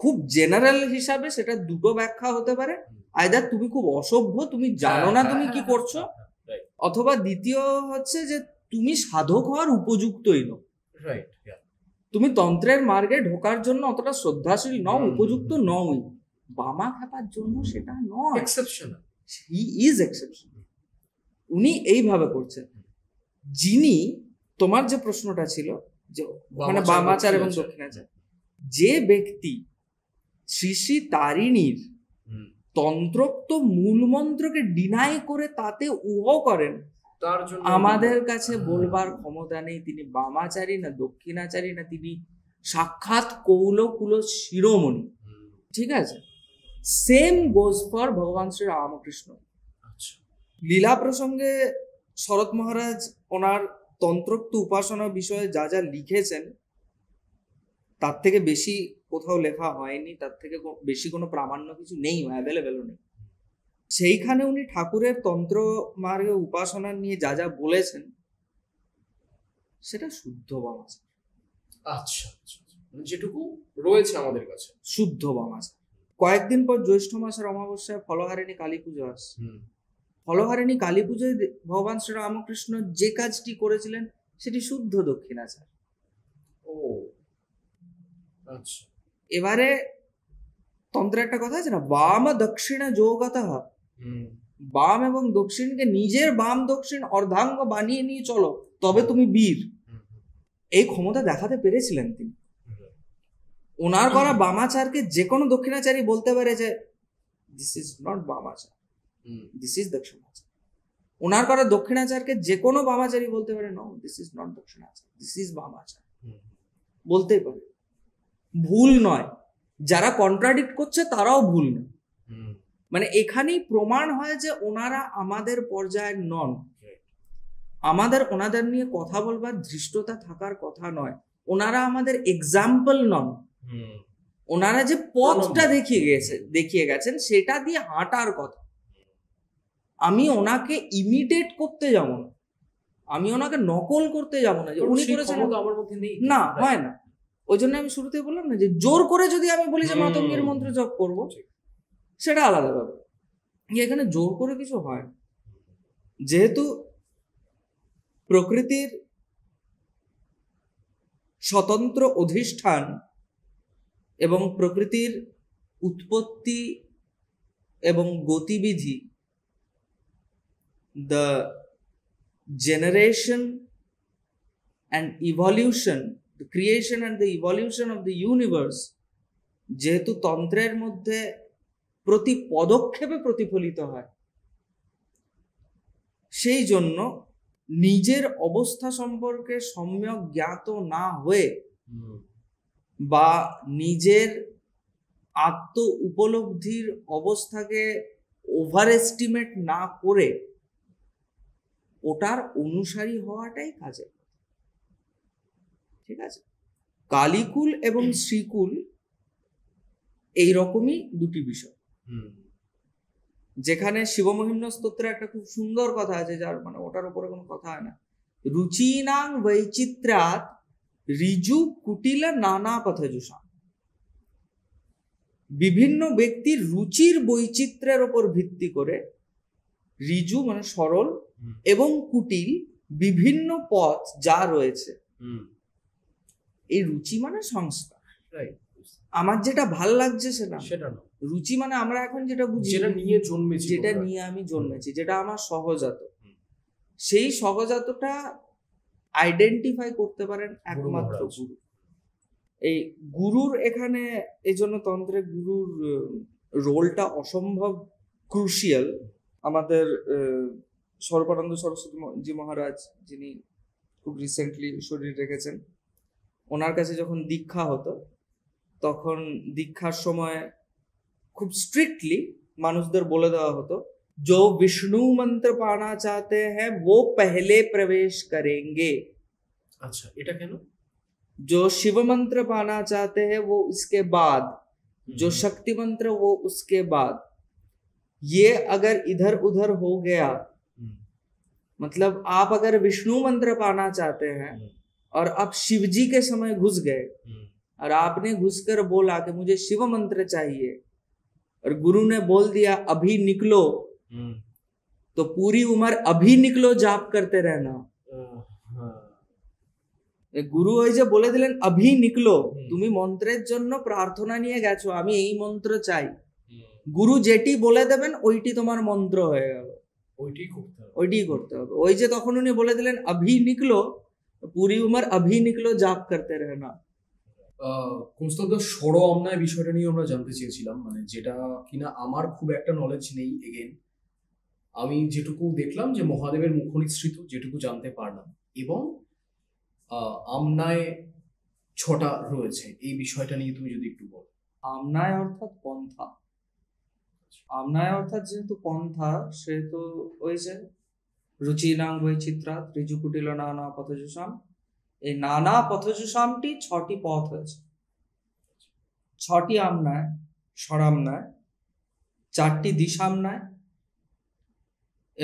খুব জেনারেল হিসাবে সেটা দুটো ব্যাখ্যা হতে পারে আয়দার তুমি খুব অসভ্য তুমি হ্যাঁ, জানো না তুমি কি করছো অথবা দ্বিতীয় হচ্ছে যে তুমি সাধক হওয়ার উপযুক্তই নো রাইট তুমি তন্ত্রের মার্গে ঢোকার জন্য অতটা শ্রদ্ধাশীল নও উপযুক্ত নই বামা খেপার জন্য সেটা নয় এক্সেপশনাল হি ইজ এক্সেপশনাল উনি এইভাবে করছেন যিনি তোমার যে প্রশ্নটা ছিল যে ওখানে বামাচার এবং দক্ষিণাচার যে ব্যক্তি শ্রী শ্রী তারিণীর তন্ত্রোক্ত মূল মন্ত্রকে ডিনাই করে তাতে উহ করেন তার জন্য আমাদের কাছে হ্যাঁ। বলবার ক্ষমতা নেই তিনি বামাচারী না দক্ষিণাচারী না তিনি সাক্ষাৎ কৌল কুল শিরোমণি ঠিক আছে সেম গোজ ফর ভগবান শ্রী রামকৃষ্ণ আচ্ছা। লীলা প্রসঙ্গে শরৎ মহারাজ ওনার তন্ত্রোক্ত উপাসনা বিষয়ে যা যা লিখেছেন তার থেকে বেশি কোথাও লেখা হয়নি তার থেকে বেশি কোনো প্রামাণ্য কিছু নেই অ্যাভেলেবেলও নেই সেইখানে উনি ঠাকুরের তন্ত্র মার্গে উপাসনা নিয়ে যা যা বলেছেন সেটা শুদ্ধ বামা আচ্ছা, আচ্ছা, আচ্ছা। মানে যেটুকু রয়েছে আমাদের কাছে শুদ্ধ বামা কয়েকদিন পর জ্যৈষ্ঠ মাসের অমাবস্যায় ফলহারিণী কালী পুজো আসছে ফলহারিণী কালী পুজোয় ভগবান শ্রী রামকৃষ্ণ যে কাজটি করেছিলেন সেটি শুদ্ধ দক্ষিণাচার ও আচ্ছা এবারে তন্ত্রের একটা কথা আছে না বাম দক্ষিণা যোগতা বাম এবং দক্ষিণকে নিজের বাম দক্ষিণ অর্ধাঙ্গ বানিয়ে নিয়ে চলো তবে তুমি বীর এই ক্ষমতা দেখাতে পেরেছিলেন তিনি ওনার করা বামাচারকে যে কোনো দক্ষিণাচারী বলতে পারে যে this is not Vamachara this is Dakshinachara ওনার করা দক্ষিণাচারকে যে কোনো বামাচারী বলতে পারে no this is not Dakshinachara this is Vamachara বলতেই পারে ভুল নয় যারা কন্ট্রাডিক্ট করছে তারাও ভুল নয় মানে এখানেই প্রমাণ হয় যে ওনারা আমাদের পর্যায়ের নন আমাদের ওনাদের নিয়ে কথা বলবার ধৃষ্টতা থাকার কথা নয় ওনারা আমাদের এক্সাম্পল নন ওনারা যে পথটা দেখিয়ে গেছে দেখিয়ে গেছেন সেটা দিয়ে হাঁটার কথা আমি ওনাকে ইমিটেট করতে যাব না আমি ওনাকে নকল করতে যাব না যে উনি করেছেন না হয় না ওই জন্য আমি শুরুতে বললাম না যে জোর করে যদি আমি বলি যে মাতঙ্গের মন্ত্র জপ করবো সেটা আলাদা ব্যাপার এখানে জোর করে কিছু হয় যেহেতু প্রকৃতির স্বতন্ত্র অধিষ্ঠান এবং প্রকৃতির উৎপত্তি এবং গতিবিধি the generation and evolution the creation and the evolution of the universe যেহেতু তন্ত্রের মধ্যে প্রতি পদক্ষেপে প্রতিফলিত হয় সেই জন্য নিজের অবস্থা সম্পর্কে সম্যক জ্ঞাত না হয়ে বা নিজের আত্ম উপলব্ধির অবস্থাকে ওভার এস্টিমেট না করে ওটার অনুসারী হওয়াটাই কাজে ঠিক আছে কালীকুল এবং শ্রীকুল এইরকমই দুটি বিষয় যেখানে শিবমহিম্ন স্তোত্রে একটা খুব সুন্দর কথা আছে যার মানে ওটার উপরে কোনো কথা হয় না রুচিনাং বৈচিত্রাত রিজু কুটিল নানা পথজুষা বিভিন্ন ব্যক্তির রুচির বৈচিত্র্যের ওপর ভিত্তি করে রিজু মানে সরল এবং কুটিল বিভিন্ন পথ যা রয়েছে এই রুচি মানে সংস্কার রাইট আমার যেটা ভাল লাগছে সেটা সেটা না রুচি মানে আমরা এখন যেটা বুঝি যেটা নিয়ে জন্মেছি যেটা নিয়ে আমি জন্মেছি যেটা আমার সহজাত সেই সহজাতটা আইডেন্টিফাই করতে পারেন একমাত্র গুরু এই গুরুর এখানে এই জন্য তন্ত্রে গুরুর রোলটা অসম্ভব ক্রুশিয়াল আমাদের সর্বানন্দ সরস্বতী জি মহারাজ যিনি খুব রিসেন্টলি শরীর রেখেছেন ওনার কাছে যখন দীক্ষা হতো तक दीक्षार समय खूब स्ट्रिक्टलि मानुष्ठ बोले দেওয়া जो विष्णु मंत्र पाना चाहते हैं वो पहले प्रवेश करेंगे अच्छा क्या जो शिव मंत्र पाना चाहते हैं वो इसके बाद हम्म। जो शक्ति मंत्र वो उसके बाद ये अगर इधर उधर हो गया हम्म। मतलब आप अगर विष्णु मंत्र पाना चाहते हैं हम्म। और आप शिव जी के समय घुस गए और आपने घुसकर बोला कि मुझे शिव मंत्र चाहिए और गुरु ने बोल दिया अभी निकलो तो पूरी उम्र अभी निकलो जाप करते रहना গুরু ওই যে বলে দিলেন অভি নিকলো তুমি মন্ত্রের জন্য প্রার্থনা নিয়ে গেছো আমি এই মন্ত্র চাই গুরু যেটি বলে দেবেন ওইটি তোমার মন্ত্র হয়ে গেল ওইটি করতে হবে ওই যে তখন উনি বলে দিলেন অভি নিকলো পুরি উমর অভি নিকলো জাপ করতে রেহনা কৌস্তবদা সর অন্যায় বিষয়টা নিয়ে আমরা জানতে চেয়েছিলাম মানে যেটা কিনা আমার খুব একটা নলেজ নেই এগেন আমি যেটুকু দেখলাম যে মহাদেবের মুখনিসৃত যেটুকু জানতে পারলাম এবং আমনায় ছটা রয়েছে এই বিষয়টা নিয়ে তুমি যদি একটু বল আমনায় অর্থাৎ পন্থা আমনায় অর্থাৎ যেহেতু পন্থা সেহেতু ওই যে রুচিলাং বৈচিত্রা ত্রিজুকুটিল নানা পথযুষাম এই নানা পথজুষ আমটি ছটি পথ হয়েছে ছটি আমনায় সরামনায় চারটি দিশামনায়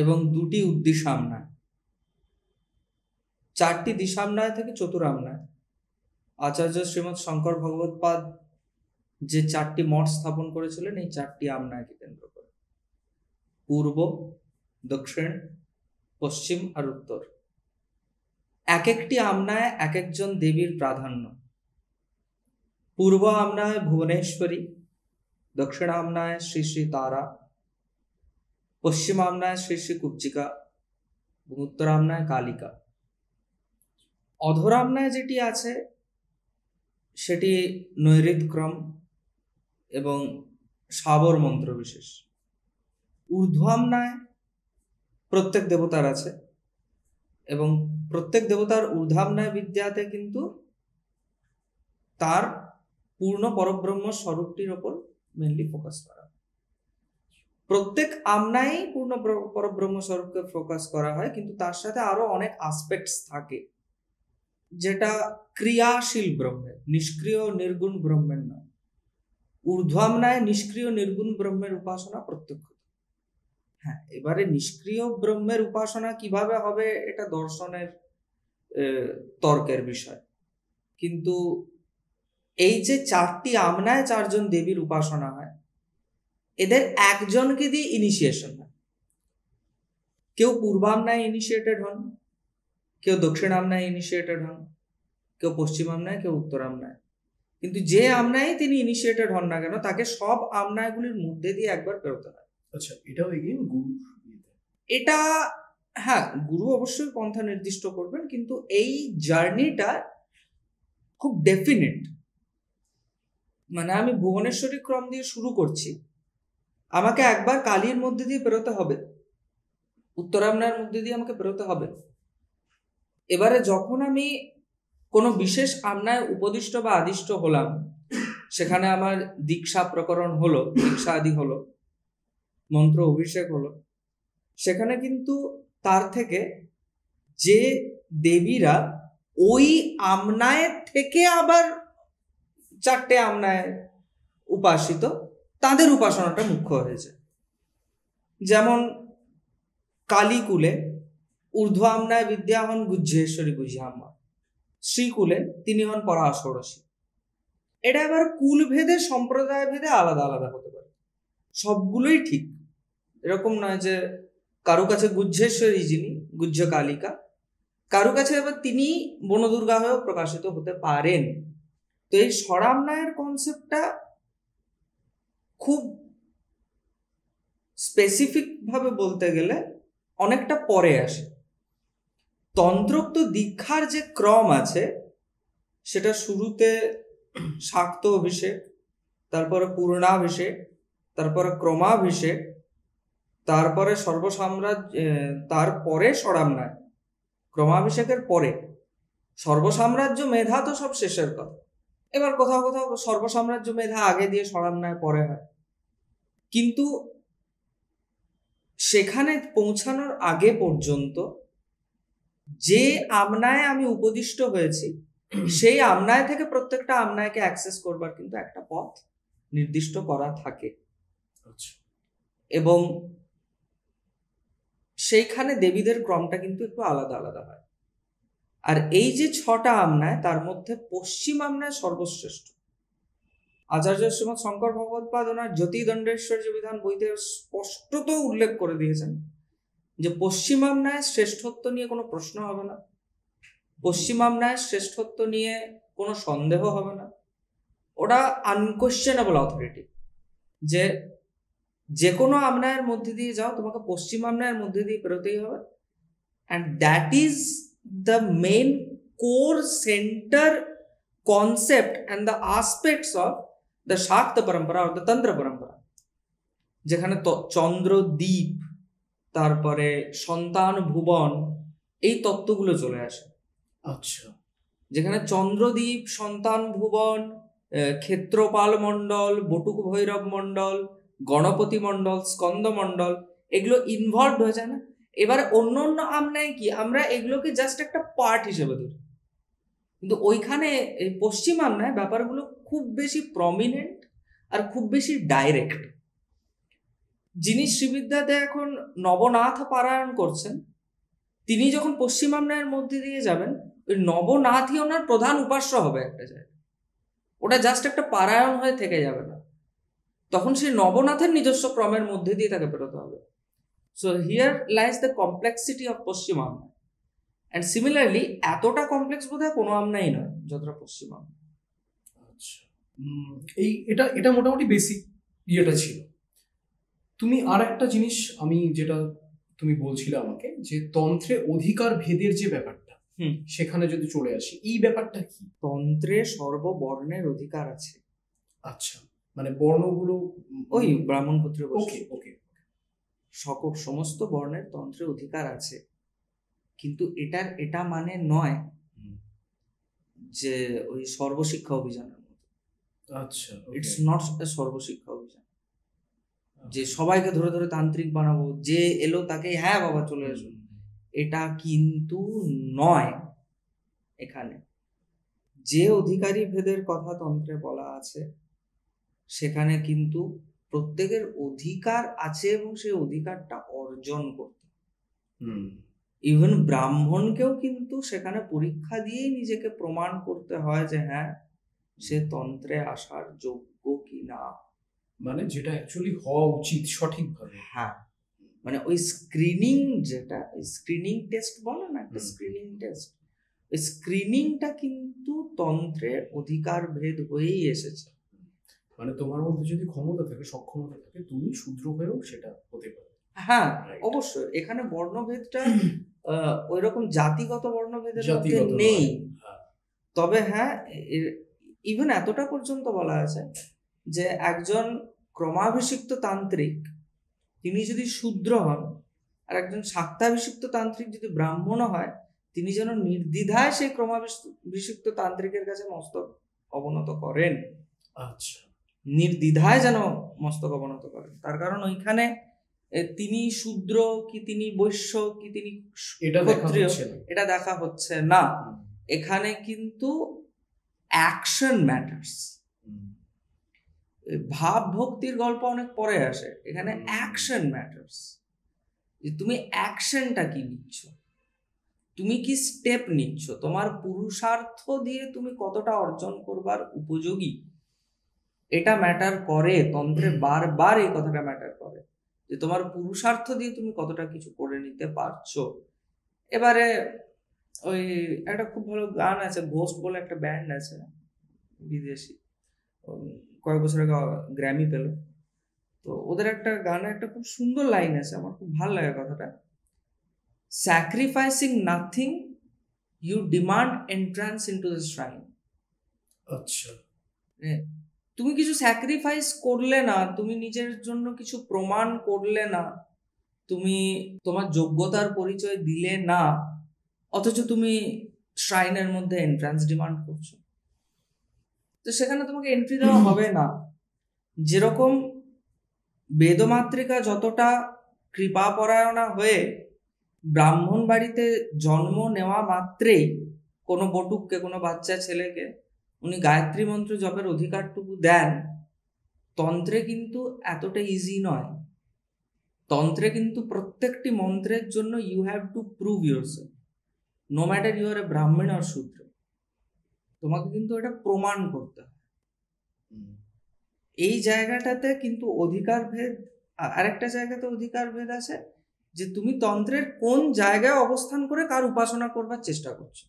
এবং দুটি উদ্দিশামনায় চারটি দিশামনায় থেকে চতুরামনায় আচার্য শ্রীমৎ শঙ্কর ভগবৎপাদ যে চারটি মঠ স্থাপন করেছিলেন এই চারটি আমনায়কে কেন্দ্র করে পূর্ব দক্ষিণ পশ্চিম আর উত্তর এক একটি আমনায় এক একজন দেবীর প্রাধান্য পূর্ব আমনায় ভুবনেশ্বরী দক্ষিণ আমনায় শ্রী শ্রী তারা পশ্চিম আমনায় শ্রী শ্রী কুবচিকা উত্তর আমনায় কালিকা অধর আমনায় যেটি আছে সেটি নৈরিতক্রম এবং সাবর মন্ত্র বিশেষ ঊর্ধ্ব আমনায় প্রত্যেক দেবতার আছে এবং প্রত্যেক দেবতার ঊর্ধ্বাবনায় বিদ্যাতে কিন্তু তার পূর্ণ পরব্রহ্ম স্বরূপটির ওপর মেনলি ফোকাস করা প্রত্যেক আমনাই পূর্ণ পরব্রহ্ম স্বরূপকে ফোকাস করা হয় কিন্তু তার সাথে আরো অনেক আসপেক্টস থাকে যেটা ক্রিয়াশীল ব্রহ্মের নিষ্ক্রিয় নির্গুণ ব্রহ্মের নয় ঊর্ধ্বামনায় নিষ্ক্রিয় নির্গুণ ব্রহ্মের উপাসনা প্রত্যক্ষ হ্যাঁ এবারে নিষ্ক্রিয় ব্রহ্মের উপাসনা কিভাবে হবে এটা দর্শনের তর্কের বিষয় কিন্তু এই যে চারটি আমনায় চারজন দেবীর উপাসনা হয় এদের একজনকে দিয়ে ইনিশিয়েশন হয় কেউ পূর্বামনায় ইনিশিয়েটেড হন কেউ দক্ষিণ আমনায় ইনিশিয়েটেড হন কেউ পশ্চিম আমনায় কেউ উত্তর আমনায় কিন্তু যে আমনায় তিনি ইনিশিয়েটেড হন না কেন তাকে সব আমনায়গুলির মধ্যে দিয়ে একবার পেরোতে হয় আচ্ছা এটাও গুরু এটা হ্যাঁ গুরু অবশ্যই পন্থা নির্দিষ্ট করবেন কিন্তু এই জার্নিটা খুব ডেফিনেট মানে আমি ভুবনেশ্বরী ক্রম দিয়ে শুরু করছি আমাকে একবার কালির মধ্যে দিয়ে বেরোতে হবে উত্তরামনার মধ্যে দিয়ে আমাকে বেরোতে হবে এবারে যখন আমি কোনো বিশেষ আমনায় উপদিষ্ট বা আদিষ্ট হলাম সেখানে আমার দীক্ষা প্রকরণ হলো দীক্ষা আদি হলো মন্ত্র অভিষেক হলো সেখানে কিন্তু তার থেকে যে দেবীরা ওই আমনায় থেকে আবার চারটে আমনায় উপাসিত তাদের উপাসনাটা মুখ্য হয়েছে যেমন কালীকুলে ঊর্ধ্ব আমনায় বিদ্যা হন গুজ্জেশ্বরী গুজিয়াম্মা শ্রীকুলে তিনি হন পরাশরসী এটা আবার কুলভেদে সম্প্রদায় ভেদে আলাদা আলাদা হতে পারে সবগুলোই ঠিক এরকম নয় যে কারো কাছে গুহ্যেশ্বরী যিনি গুহ্য কালিকা কারো কাছে এবার তিনি বনদুর্গা হয়েও প্রকাশিত হতে পারেন তো এই সরামনায়ের কনসেপ্টটা খুব স্পেসিফিকভাবে বলতে গেলে অনেকটা পরে আসে তন্ত্রোক্ত দীক্ষার যে ক্রম আছে সেটা শুরুতে শাক্ত অভিষেক তারপরে পূর্ণাভিষেক তারপরে ক্রমাভিষেক তারপরে সর্বসাম্রাজ্য তারপরে সরামনায় ক্রমাভিষেকের পরে সর্বসাম্রাজ্য মেধা তো সব শেষের কথা এবার কোথাও কোথাও সর্বসাম্রাজ্য মেধা আগে দিয়ে সরামনায় পরে হয় কিন্তু সেখানে পৌঁছানোর আগে পর্যন্ত যে আমনায় আমি উপদিষ্ট হয়েছি সেই আমনায় থেকে প্রত্যেকটা আমনায়কে অ্যাক্সেস করবার কিন্তু একটা পথ নির্দিষ্ট করা থাকে আচ্ছা। এবং সেইখানে দেবীদের ক্রমটা কিন্তু একটু আলাদা আলাদা হয় আর এই যে ছটা আমনায় তার মধ্যে পশ্চিম আমনায় সর্বশ্রেষ্ঠ আচার্য শ্রীমৎ শঙ্কর ভগবৎপাদ ওনার জ্যোতি যে বিধান বইতে স্পষ্টত উল্লেখ করে দিয়েছেন যে পশ্চিম আমনায় শ্রেষ্ঠত্ব নিয়ে কোনো প্রশ্ন হবে না পশ্চিম আমনায় শ্রেষ্ঠত্ব নিয়ে কোনো সন্দেহ হবে না ওটা আনকোয়েশ্চেনেবল অথরিটি যে যে কোনো আমনায়ের মধ্যে দিয়ে যাও তোমাকে পশ্চিম আমনায়ের মধ্যে দিয়ে পেরোতেই হবে and that is the main core center concept and the aspects of the Shakta parampara অর্থ তন্ত্র পরম্পরা যেখানে চন্দ্রদ্বীপ তারপরে সন্তান ভুবন এই তত্ত্বগুলো চলে আসে আচ্ছা যেখানে চন্দ্রদ্বীপ সন্তান ভুবন ক্ষেত্রপাল মণ্ডল বটুক ভৈরব মণ্ডল গণপতি মণ্ডল স্কন্দমণ্ডল এগুলো ইনভলভ হয়ে যায় না এবার অন্য অন্য আমনায় কি আমরা এগুলোকে জাস্ট একটা পার্ট হিসেবে ধরি কিন্তু ওইখানে এই পশ্চিম আমনায় ব্যাপারগুলো খুব বেশি প্রমিনেন্ট আর খুব বেশি ডাইরেক্ট যিনি শ্রীবিদ্যাতে এখন নবনাথ পারায়ণ করছেন তিনি যখন পশ্চিম আমনায়ের মধ্যে দিয়ে যাবেন ওই নবনাথই ওনার প্রধান উপাস্য হবে একটা জায়গায় ওটা জাস্ট একটা পারায়ণ হয়ে থেকে যাবে তখন সে নবনাথের নিজস্ব ক্রমের মধ্যে দিয়ে তাকে বেরোতে হবে so here lies the complexity of Paschim Amnaya and similarly এতটা কমপ্লেক্স বোধ হয় কোনো আমনাই নয় যতটা পশ্চিম আমনা আচ্ছা। এই এটা এটা মোটামুটি বেশি ইয়েটা ছিল তুমি আর একটা জিনিস আমি যেটা তুমি বলছিলে আমাকে যে তন্ত্রে অধিকার ভেদের যে ব্যাপারটা সেখানে যদি চলে আসি এই ব্যাপারটা কি তন্ত্রে সর্ববর্ণের অধিকার আছে আচ্ছা মানে বর্ণগুলো ওই ব্রাহ্মণ ক্ষত্রিয় ওকে ওকে সকল সমস্ত বর্ণের তন্ত্রে অধিকার আছে কিন্তু এটার এটা মানে নয় যে ওই সর্বশিক্ষা অভিযানের মতো আচ্ছা ইটস নট সর্বশিক্ষা অভিযান আচ্ছা। যে সবাইকে ধরে ধরে তান্ত্রিক বানাবো যে এলো তাকে হ্যাঁ বাবা চলে আসুন এটা কিন্তু নয় এখানে যে অধিকারী ভেদের কথা তন্ত্রে বলা আছে সেখানে কিন্তু প্রত্যেকের অধিকার আছে এবং সেই অধিকারটা অর্জন করতে ইভেন ব্রাহ্মণকেও কিন্তু সেখানে পরীক্ষা দিয়েই নিজেকে প্রমাণ করতে হয় যে হ্যাঁ সে তন্ত্রে আসার যোগ্য কি না মানে যেটা অ্যাকচুয়ালি হওয়া উচিত সঠিকভাবে হ্যাঁ মানে ওই স্ক্রিনিং যেটা স্ক্রিনিং টেস্ট বলে না একটা স্ক্রিনিং টেস্ট ওই স্ক্রিনিংটা কিন্তু তন্ত্রের অধিকার ভেদ হয়েই এসেছে মানে তোমার মধ্যে যদি ক্ষমতা থাকে সক্ষমতা থাকে তুমি শুদ্র হয়েও সেটা হতে পারো হ্যাঁ অবশ্যই এখানে বর্ণভেদটা ওই রকম জাতিগত বর্ণভেদের মধ্যে নেই হ্যাঁ। তবে হ্যাঁ ইভেন এতটা পর্যন্ত বলা আছে যে একজন ক্রমাভিষিক্ত তান্ত্রিক তিনি যদি শূদ্র হন আর একজন শাক্তাভিষিক্ত তান্ত্রিক যদি ব্রাহ্মণ হয় তিনি যেন নির্দ্বিধায় সেই ক্রমাভিষিক্ত তান্ত্রিকের কাছে মস্তক অবনত করেন আচ্ছা নির্দ্বিধায় যেন মস্তক অবনত করেন তার কারণ ওইখানে তিনি শূদ্র কি তিনি বৈশ্য কি তিনি এটা দেখা হচ্ছে না এখানে কিন্তু অ্যাকশন ম্যাটার্স ভাব ভক্তির গল্প অনেক পরে আসে এখানে অ্যাকশন ম্যাটার্স যে তুমি অ্যাকশনটা কি নিচ্ছ তুমি কি স্টেপ নিচ্ছ তোমার পুরুষার্থ দিয়ে তুমি কতটা অর্জন করবার উপযোগী এটা ম্যাটার করে তন্ত্রে বারবার এই কথাটা ম্যাটার করে যে তোমার পুরুষার্থ দিয়ে তুমি কতটা কিছু করে নিতে পারছো এবারে ওই একটা খুব ভালো গান আছে ঘোষ বলে একটা ব্যান্ড আছে বিদেশি কয়েক বছর আগে গ্র্যামি পেল তো ওদের একটা গানে একটা খুব সুন্দর লাইন আছে আমার খুব ভালো লাগে কথাটা sacrificing nothing you demand entrance into the shrine আচ্ছা হ্যাঁ। তুমি কিছু স্যাক্রিফাইস করলে না তুমি নিজের জন্য কিছু প্রমাণ করলে না তুমি তোমার যোগ্যতার পরিচয় দিলে না অথচ তুমি শ্রাইনের মধ্যে এন্ট্রান্স ডিমান্ড করছো তো সেখানে তোমাকে এন্ট্রি দেওয়া হবে না যেরকম বেদমাতৃকা যতটা কৃপাপরায়ণা হয়ে ব্রাহ্মণ বাড়িতে জন্ম নেওয়া মাত্রেই কোনো বটুককে কোনো বাচ্চা ছেলেকে উনি গায়ত্রী মন্ত্র জপের অধিকারটুকু দেন তন্ত্রে কিন্তু এতটা ইজি নয় তন্ত্রে কিন্তু প্রত্যেকটি মন্ত্রের জন্য you have to prove yourself no matter you're a Brahmin আর শূদ্র তোমাকে কিন্তু এটা প্রমাণ করতে হয় এই জায়গাটাতে কিন্তু অধিকার ভেদ আরেকটা জায়গাতে অধিকার ভেদ আছে যে তুমি তন্ত্রের কোন জায়গায় অবস্থান করে কার উপাসনা করবার চেষ্টা করছো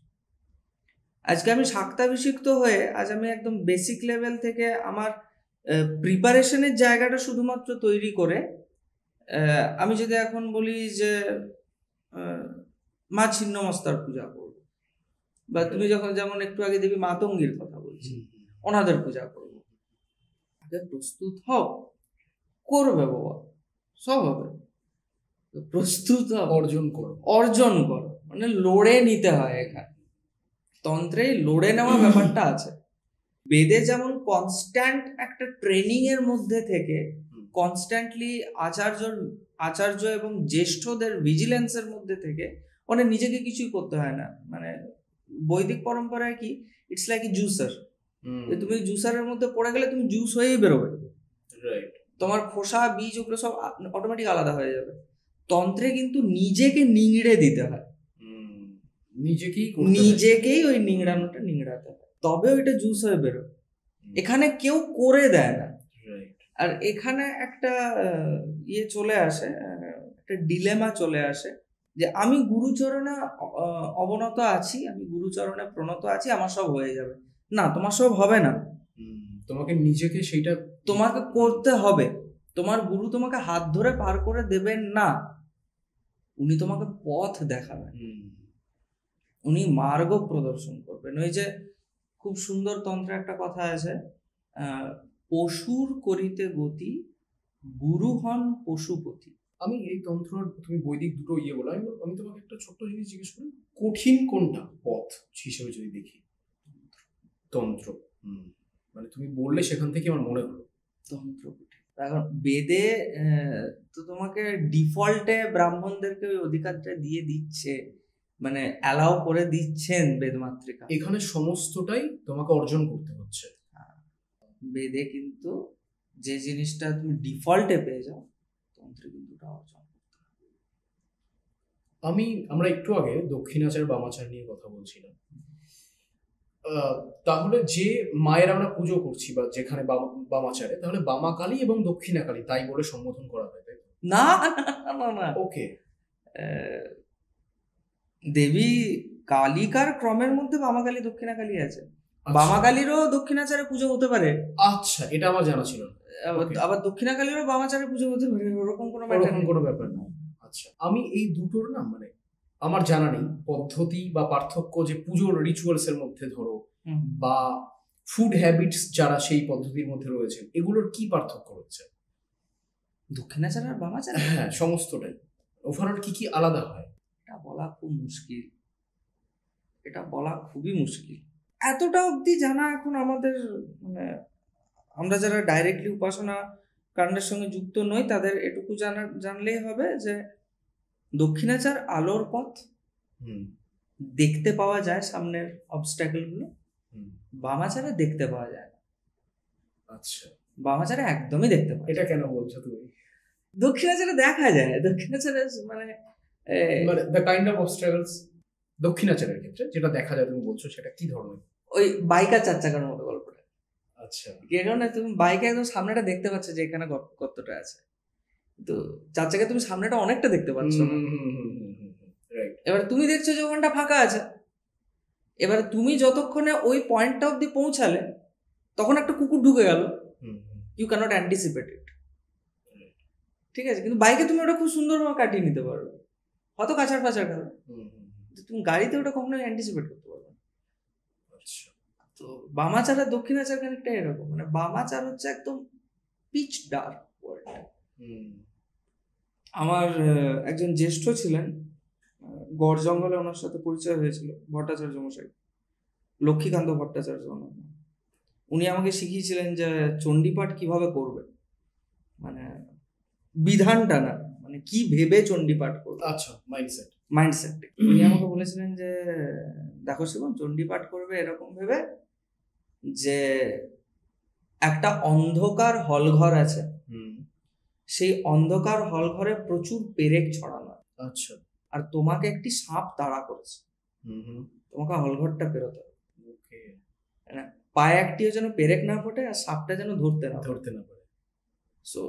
আজকে আমি শাক্তাভিষিক্ত হয়ে আজ আমি একদম বেসিক লেভেল থেকে আমার প্রিপারেশনের জায়গাটা শুধুমাত্র তৈরি করে আমি যদি এখন বলি যে মা ছিন্ন মস্তার পূজা করব বা তুমি যখন যেমন একটু আগে দেবী মাতঙ্গীর কথা বলছি ওনাদের পূজা করব আগে প্রস্তুত হও করবে বাবা সব হবে প্রস্তুত অর্জন কর অর্জন করো মানে লড়ে নিতে হয় এখানে তন্ত্রে লড়ে নেওয়া ব্যাপারটা আছে বেদে যেমন কনস্ট্যান্ট একটা ট্রেনিং এর মধ্যে থেকে কনস্ট্যান্টলি আচার্য আচার্য এবং জ্যেষ্ঠদের ভিজিলেন্সের মধ্যে থেকে মানে নিজেকে কিছুই করতে হয় না মানে বৈদিক পরম্পরায় কি ইটস লাইক জুসার তুমি জুসারের মধ্যে পড়ে গেলে তুমি জুস হয়েই বেরোবে তোমার খোসা বীজ ওগুলো সব অটোমেটিক আলাদা হয়ে যাবে তন্ত্রে কিন্তু নিজেকে নিংড়ে দিতে হয় নিজেকেই নিজেকেই ওই নিংড়ানোটা নিংড়াতে হয় তবে ওইটা জুস হয়ে বেরো এখানে কেউ করে দেয় না আর এখানে একটা ইয়ে চলে আসে একটা ডিলেমা চলে আসে যে আমি গুরুচরণে অবনত আছি আমি গুরুচরণে প্রণত আছি আমার সব হয়ে যাবে না তোমার সব হবে না তোমাকে নিজেকে সেইটা তোমাকে করতে হবে তোমার গুরু তোমাকে হাত ধরে পার করে দেবেন না উনি তোমাকে পথ দেখাবেন উনি মার্গ প্রদর্শন করবেন ওই যে খুব সুন্দর তন্ত্রে একটা কথা আছে পশুর করিতে গতি গুরু হন পশুপতি আমি এই তন্ত্র তুমি বৈদিক দুটো ইয়ে বলো আমি আমি তোমাকে একটা ছোট্ট জিনিস জিজ্ঞেস করি কঠিন কোনটা পথ হিসেবে যদি দেখি তন্ত্র মানে তুমি বললে সেখান থেকে আমার মনে হলো তন্ত্র কঠিন বেদে তো তোমাকে ডিফল্টে ব্রাহ্মণদেরকে ওই অধিকারটা দিয়ে দিচ্ছে মানে অ্যালাউ করে দিচ্ছেন বেদমাতৃকা এখানে সমস্তটাই তোমাকে অর্জন করতে হচ্ছে বেদে কিন্তু যে জিনিসটা তুমি ডিফল্টে পেয়ে যাও তন্ত্রে কিন্তু অর্জন আমি আমরা একটু আগে দক্ষিণাচার বামাচার নিয়ে কথা বলছিলাম তাহলে যে মায়ের আমরা পুজো করছি বা যেখানে বামাচারে তাহলে বামাকালী এবং দক্ষিণাকালী তাই বলে সম্বোধন করা হয় না না না ওকে দেবী কালিকার ক্রমের মধ্যে বামা কালী দক্ষিণা কালী আছে আচ্ছা। বামা কালীরও দক্ষিণাচারে পুজো হতে পারে আচ্ছা এটা আমার জানা ছিল আবার দক্ষিণা কালীরও বামাচারে পুজো হতে পারে ওরকম কোনো কোনো ব্যাপার না আচ্ছা আমি এই দুটোর না মানে আমার জানা নেই পদ্ধতি বা পার্থক্য যে পুজোর রিচুয়ালস এর মধ্যে ধরো বা ফুড হ্যাবিটস যারা সেই পদ্ধতির মধ্যে রয়েছে এগুলোর কি পার্থক্য রয়েছে দক্ষিণাচার আর বামাচার হ্যাঁ সমস্তটাই ওভারঅল কি কি আলাদা হয় এটা বলা খুব মুশকিল এটা বলা খুবই মুশকিল এতটা অবধি জানা এখন আমাদের মানে আমরা যারা ডাইরেক্টলি উপাসনা কাণ্ডের সঙ্গে যুক্ত নই তাদের এটুকু জানা জানলেই হবে যে দক্ষিণাচার আলোর পথ দেখতে পাওয়া যায় সামনের অবস্ট্যাকলগুলো বামাচারে দেখতে পাওয়া যায় না আচ্ছা বামাচারে একদমই দেখতে পাওয়া এটা কেন বলছো তুমি দক্ষিণাচারে দেখা যায় দক্ষিণাচারে মানে মানে দ্য কাইন্ড অফ অবস্ট্রাগলস দক্ষিণাচারের ক্ষেত্রে যেটা দেখা যায় তুমি বলছো সেটা কি ধরনের ওই বাইক চার চাকার মতো গল্পটা আচ্ছা এর কারণে তুমি বাইকে একদম সামনেটা দেখতে পাচ্ছ যে এখানে গর্তটা আছে তো চার চাকায় তুমি সামনেটা অনেকটা দেখতে পাচ্ছ এবার তুমি দেখছো যে ওখানটা ফাঁকা আছে এবার তুমি যতক্ষণে ওই পয়েন্টটা অব্দি পৌঁছালে তখন একটা কুকুর ঢুকে গেল ইউ ক্যানট অ্যান্টিসিপেট ইট ঠিক আছে কিন্তু বাইকে তুমি ওটা খুব সুন্দরভাবে কাটিয়ে নিতে পারবে কত কাছার পাচার গেল তুমি গাড়িতে ওটা কখনো অ্যান্টিসিপেট করতে পারবে না আচ্ছা। তো বামাচার আর দক্ষিণাচার খানিকটা এরকম মানে বামাচার হচ্ছে একদম পিচ ডার্ক ওয়ার্ল্ড আমার একজন জ্যেষ্ঠ ছিলেন গড় জঙ্গলে ওনার সাথে পরিচয় হয়েছিল ভট্টাচার্য মশাই লক্ষ্মীকান্ত ভট্টাচার্য ওনার উনি আমাকে শিখিয়েছিলেন যে চণ্ডীপাঠ কিভাবে করবে মানে বিধান টানা মানে কি ভেবে চণ্ডী পাঠ করবো আচ্ছা মাইন্ডসেট মাইন্ডসেট উনি আমাকে বলেছিলেন যে দেখো শিবন চণ্ডী পাঠ করবে এরকম ভেবে যে একটা অন্ধকার হলঘর আছে সেই অন্ধকার হল ঘরে প্রচুর পেরেক ছড়ানো আচ্ছা আর তোমাকে একটি সাপ তাড়া করেছে তোমাকে হল ঘরটা পেরোতে হবে মানে পায়ে একটিও যেন পেরেক না ফোটে আর সাপটা যেন ধরতে না ধরতে না পারে so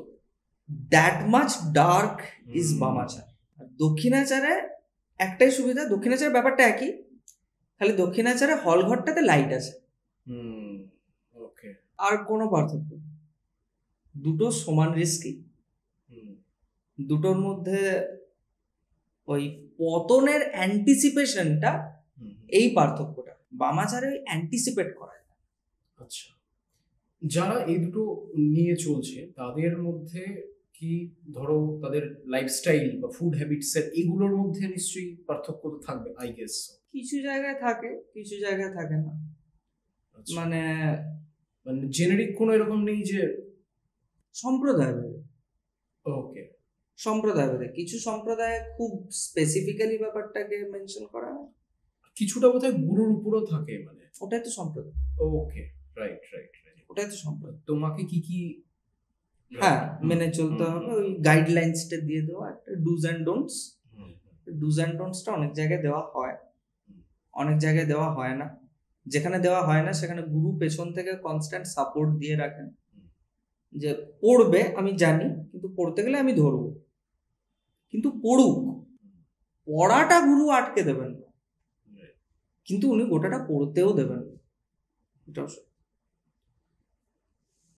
that much dark is Vamachara দক্ষিণাচারে একটাই সুবিধা দক্ষিণাচারের ব্যাপারটা একই খালি দক্ষিণাচারে হল ঘরটাতে লাইট আছে hmm, আর কোনো পার্থক্য দুটো সমান রিস্কি hmm. দুটোর মধ্যে ওই পতনের অ্যান্টিসিপেশনটা এই পার্থক্যটা বামাচারে অ্যান্টিসিপেট করা যায় আচ্ছা যারা এই দুটো নিয়ে চলছে তাদের মধ্যে কি ধরো তাদের লাইফস্টাইল বা ফুড হ্যাবিটসের এগুলোর মধ্যে নিশ্চয়ই পার্থক্য তো থাকবে আই গেস কিছু জায়গায় থাকে কিছু জায়গায় থাকে না আচ্ছা। মানে মানে জেনেরিক কোনো এরকম নেই যে সম্প্রদায় ওকে সম্প্রদায় ভেদে কিছু সম্প্রদায় খুব স্পেসিফিক্যালি ব্যাপারটাকে মেনশন করা কিছুটা বোধহয় গুরুর উপরও থাকে মানে ওটাই তো সম্প্রদায় ওকে রাইট রাইট ওটাই তো সম্পর্ক তোমাকে কি কি হ্যাঁ মেনে চলতে হবে ওই গাইডলাইন্সটা দিয়ে দেওয়া একটা dos and don'ts dos and ডোন্টসটা অনেক জায়গায় দেওয়া হয় অনেক জায়গায় দেওয়া হয় না যেখানে দেওয়া হয় না সেখানে গুরু পেছন থেকে কনস্ট্যান্ট সাপোর্ট দিয়ে রাখেন যে পড়বে আমি জানি কিন্তু পড়তে গেলে আমি ধরবো কিন্তু পড়ুক পড়াটা গুরু আটকে দেবেন না কিন্তু উনি গোটাটা পড়তেও দেবেন না এটা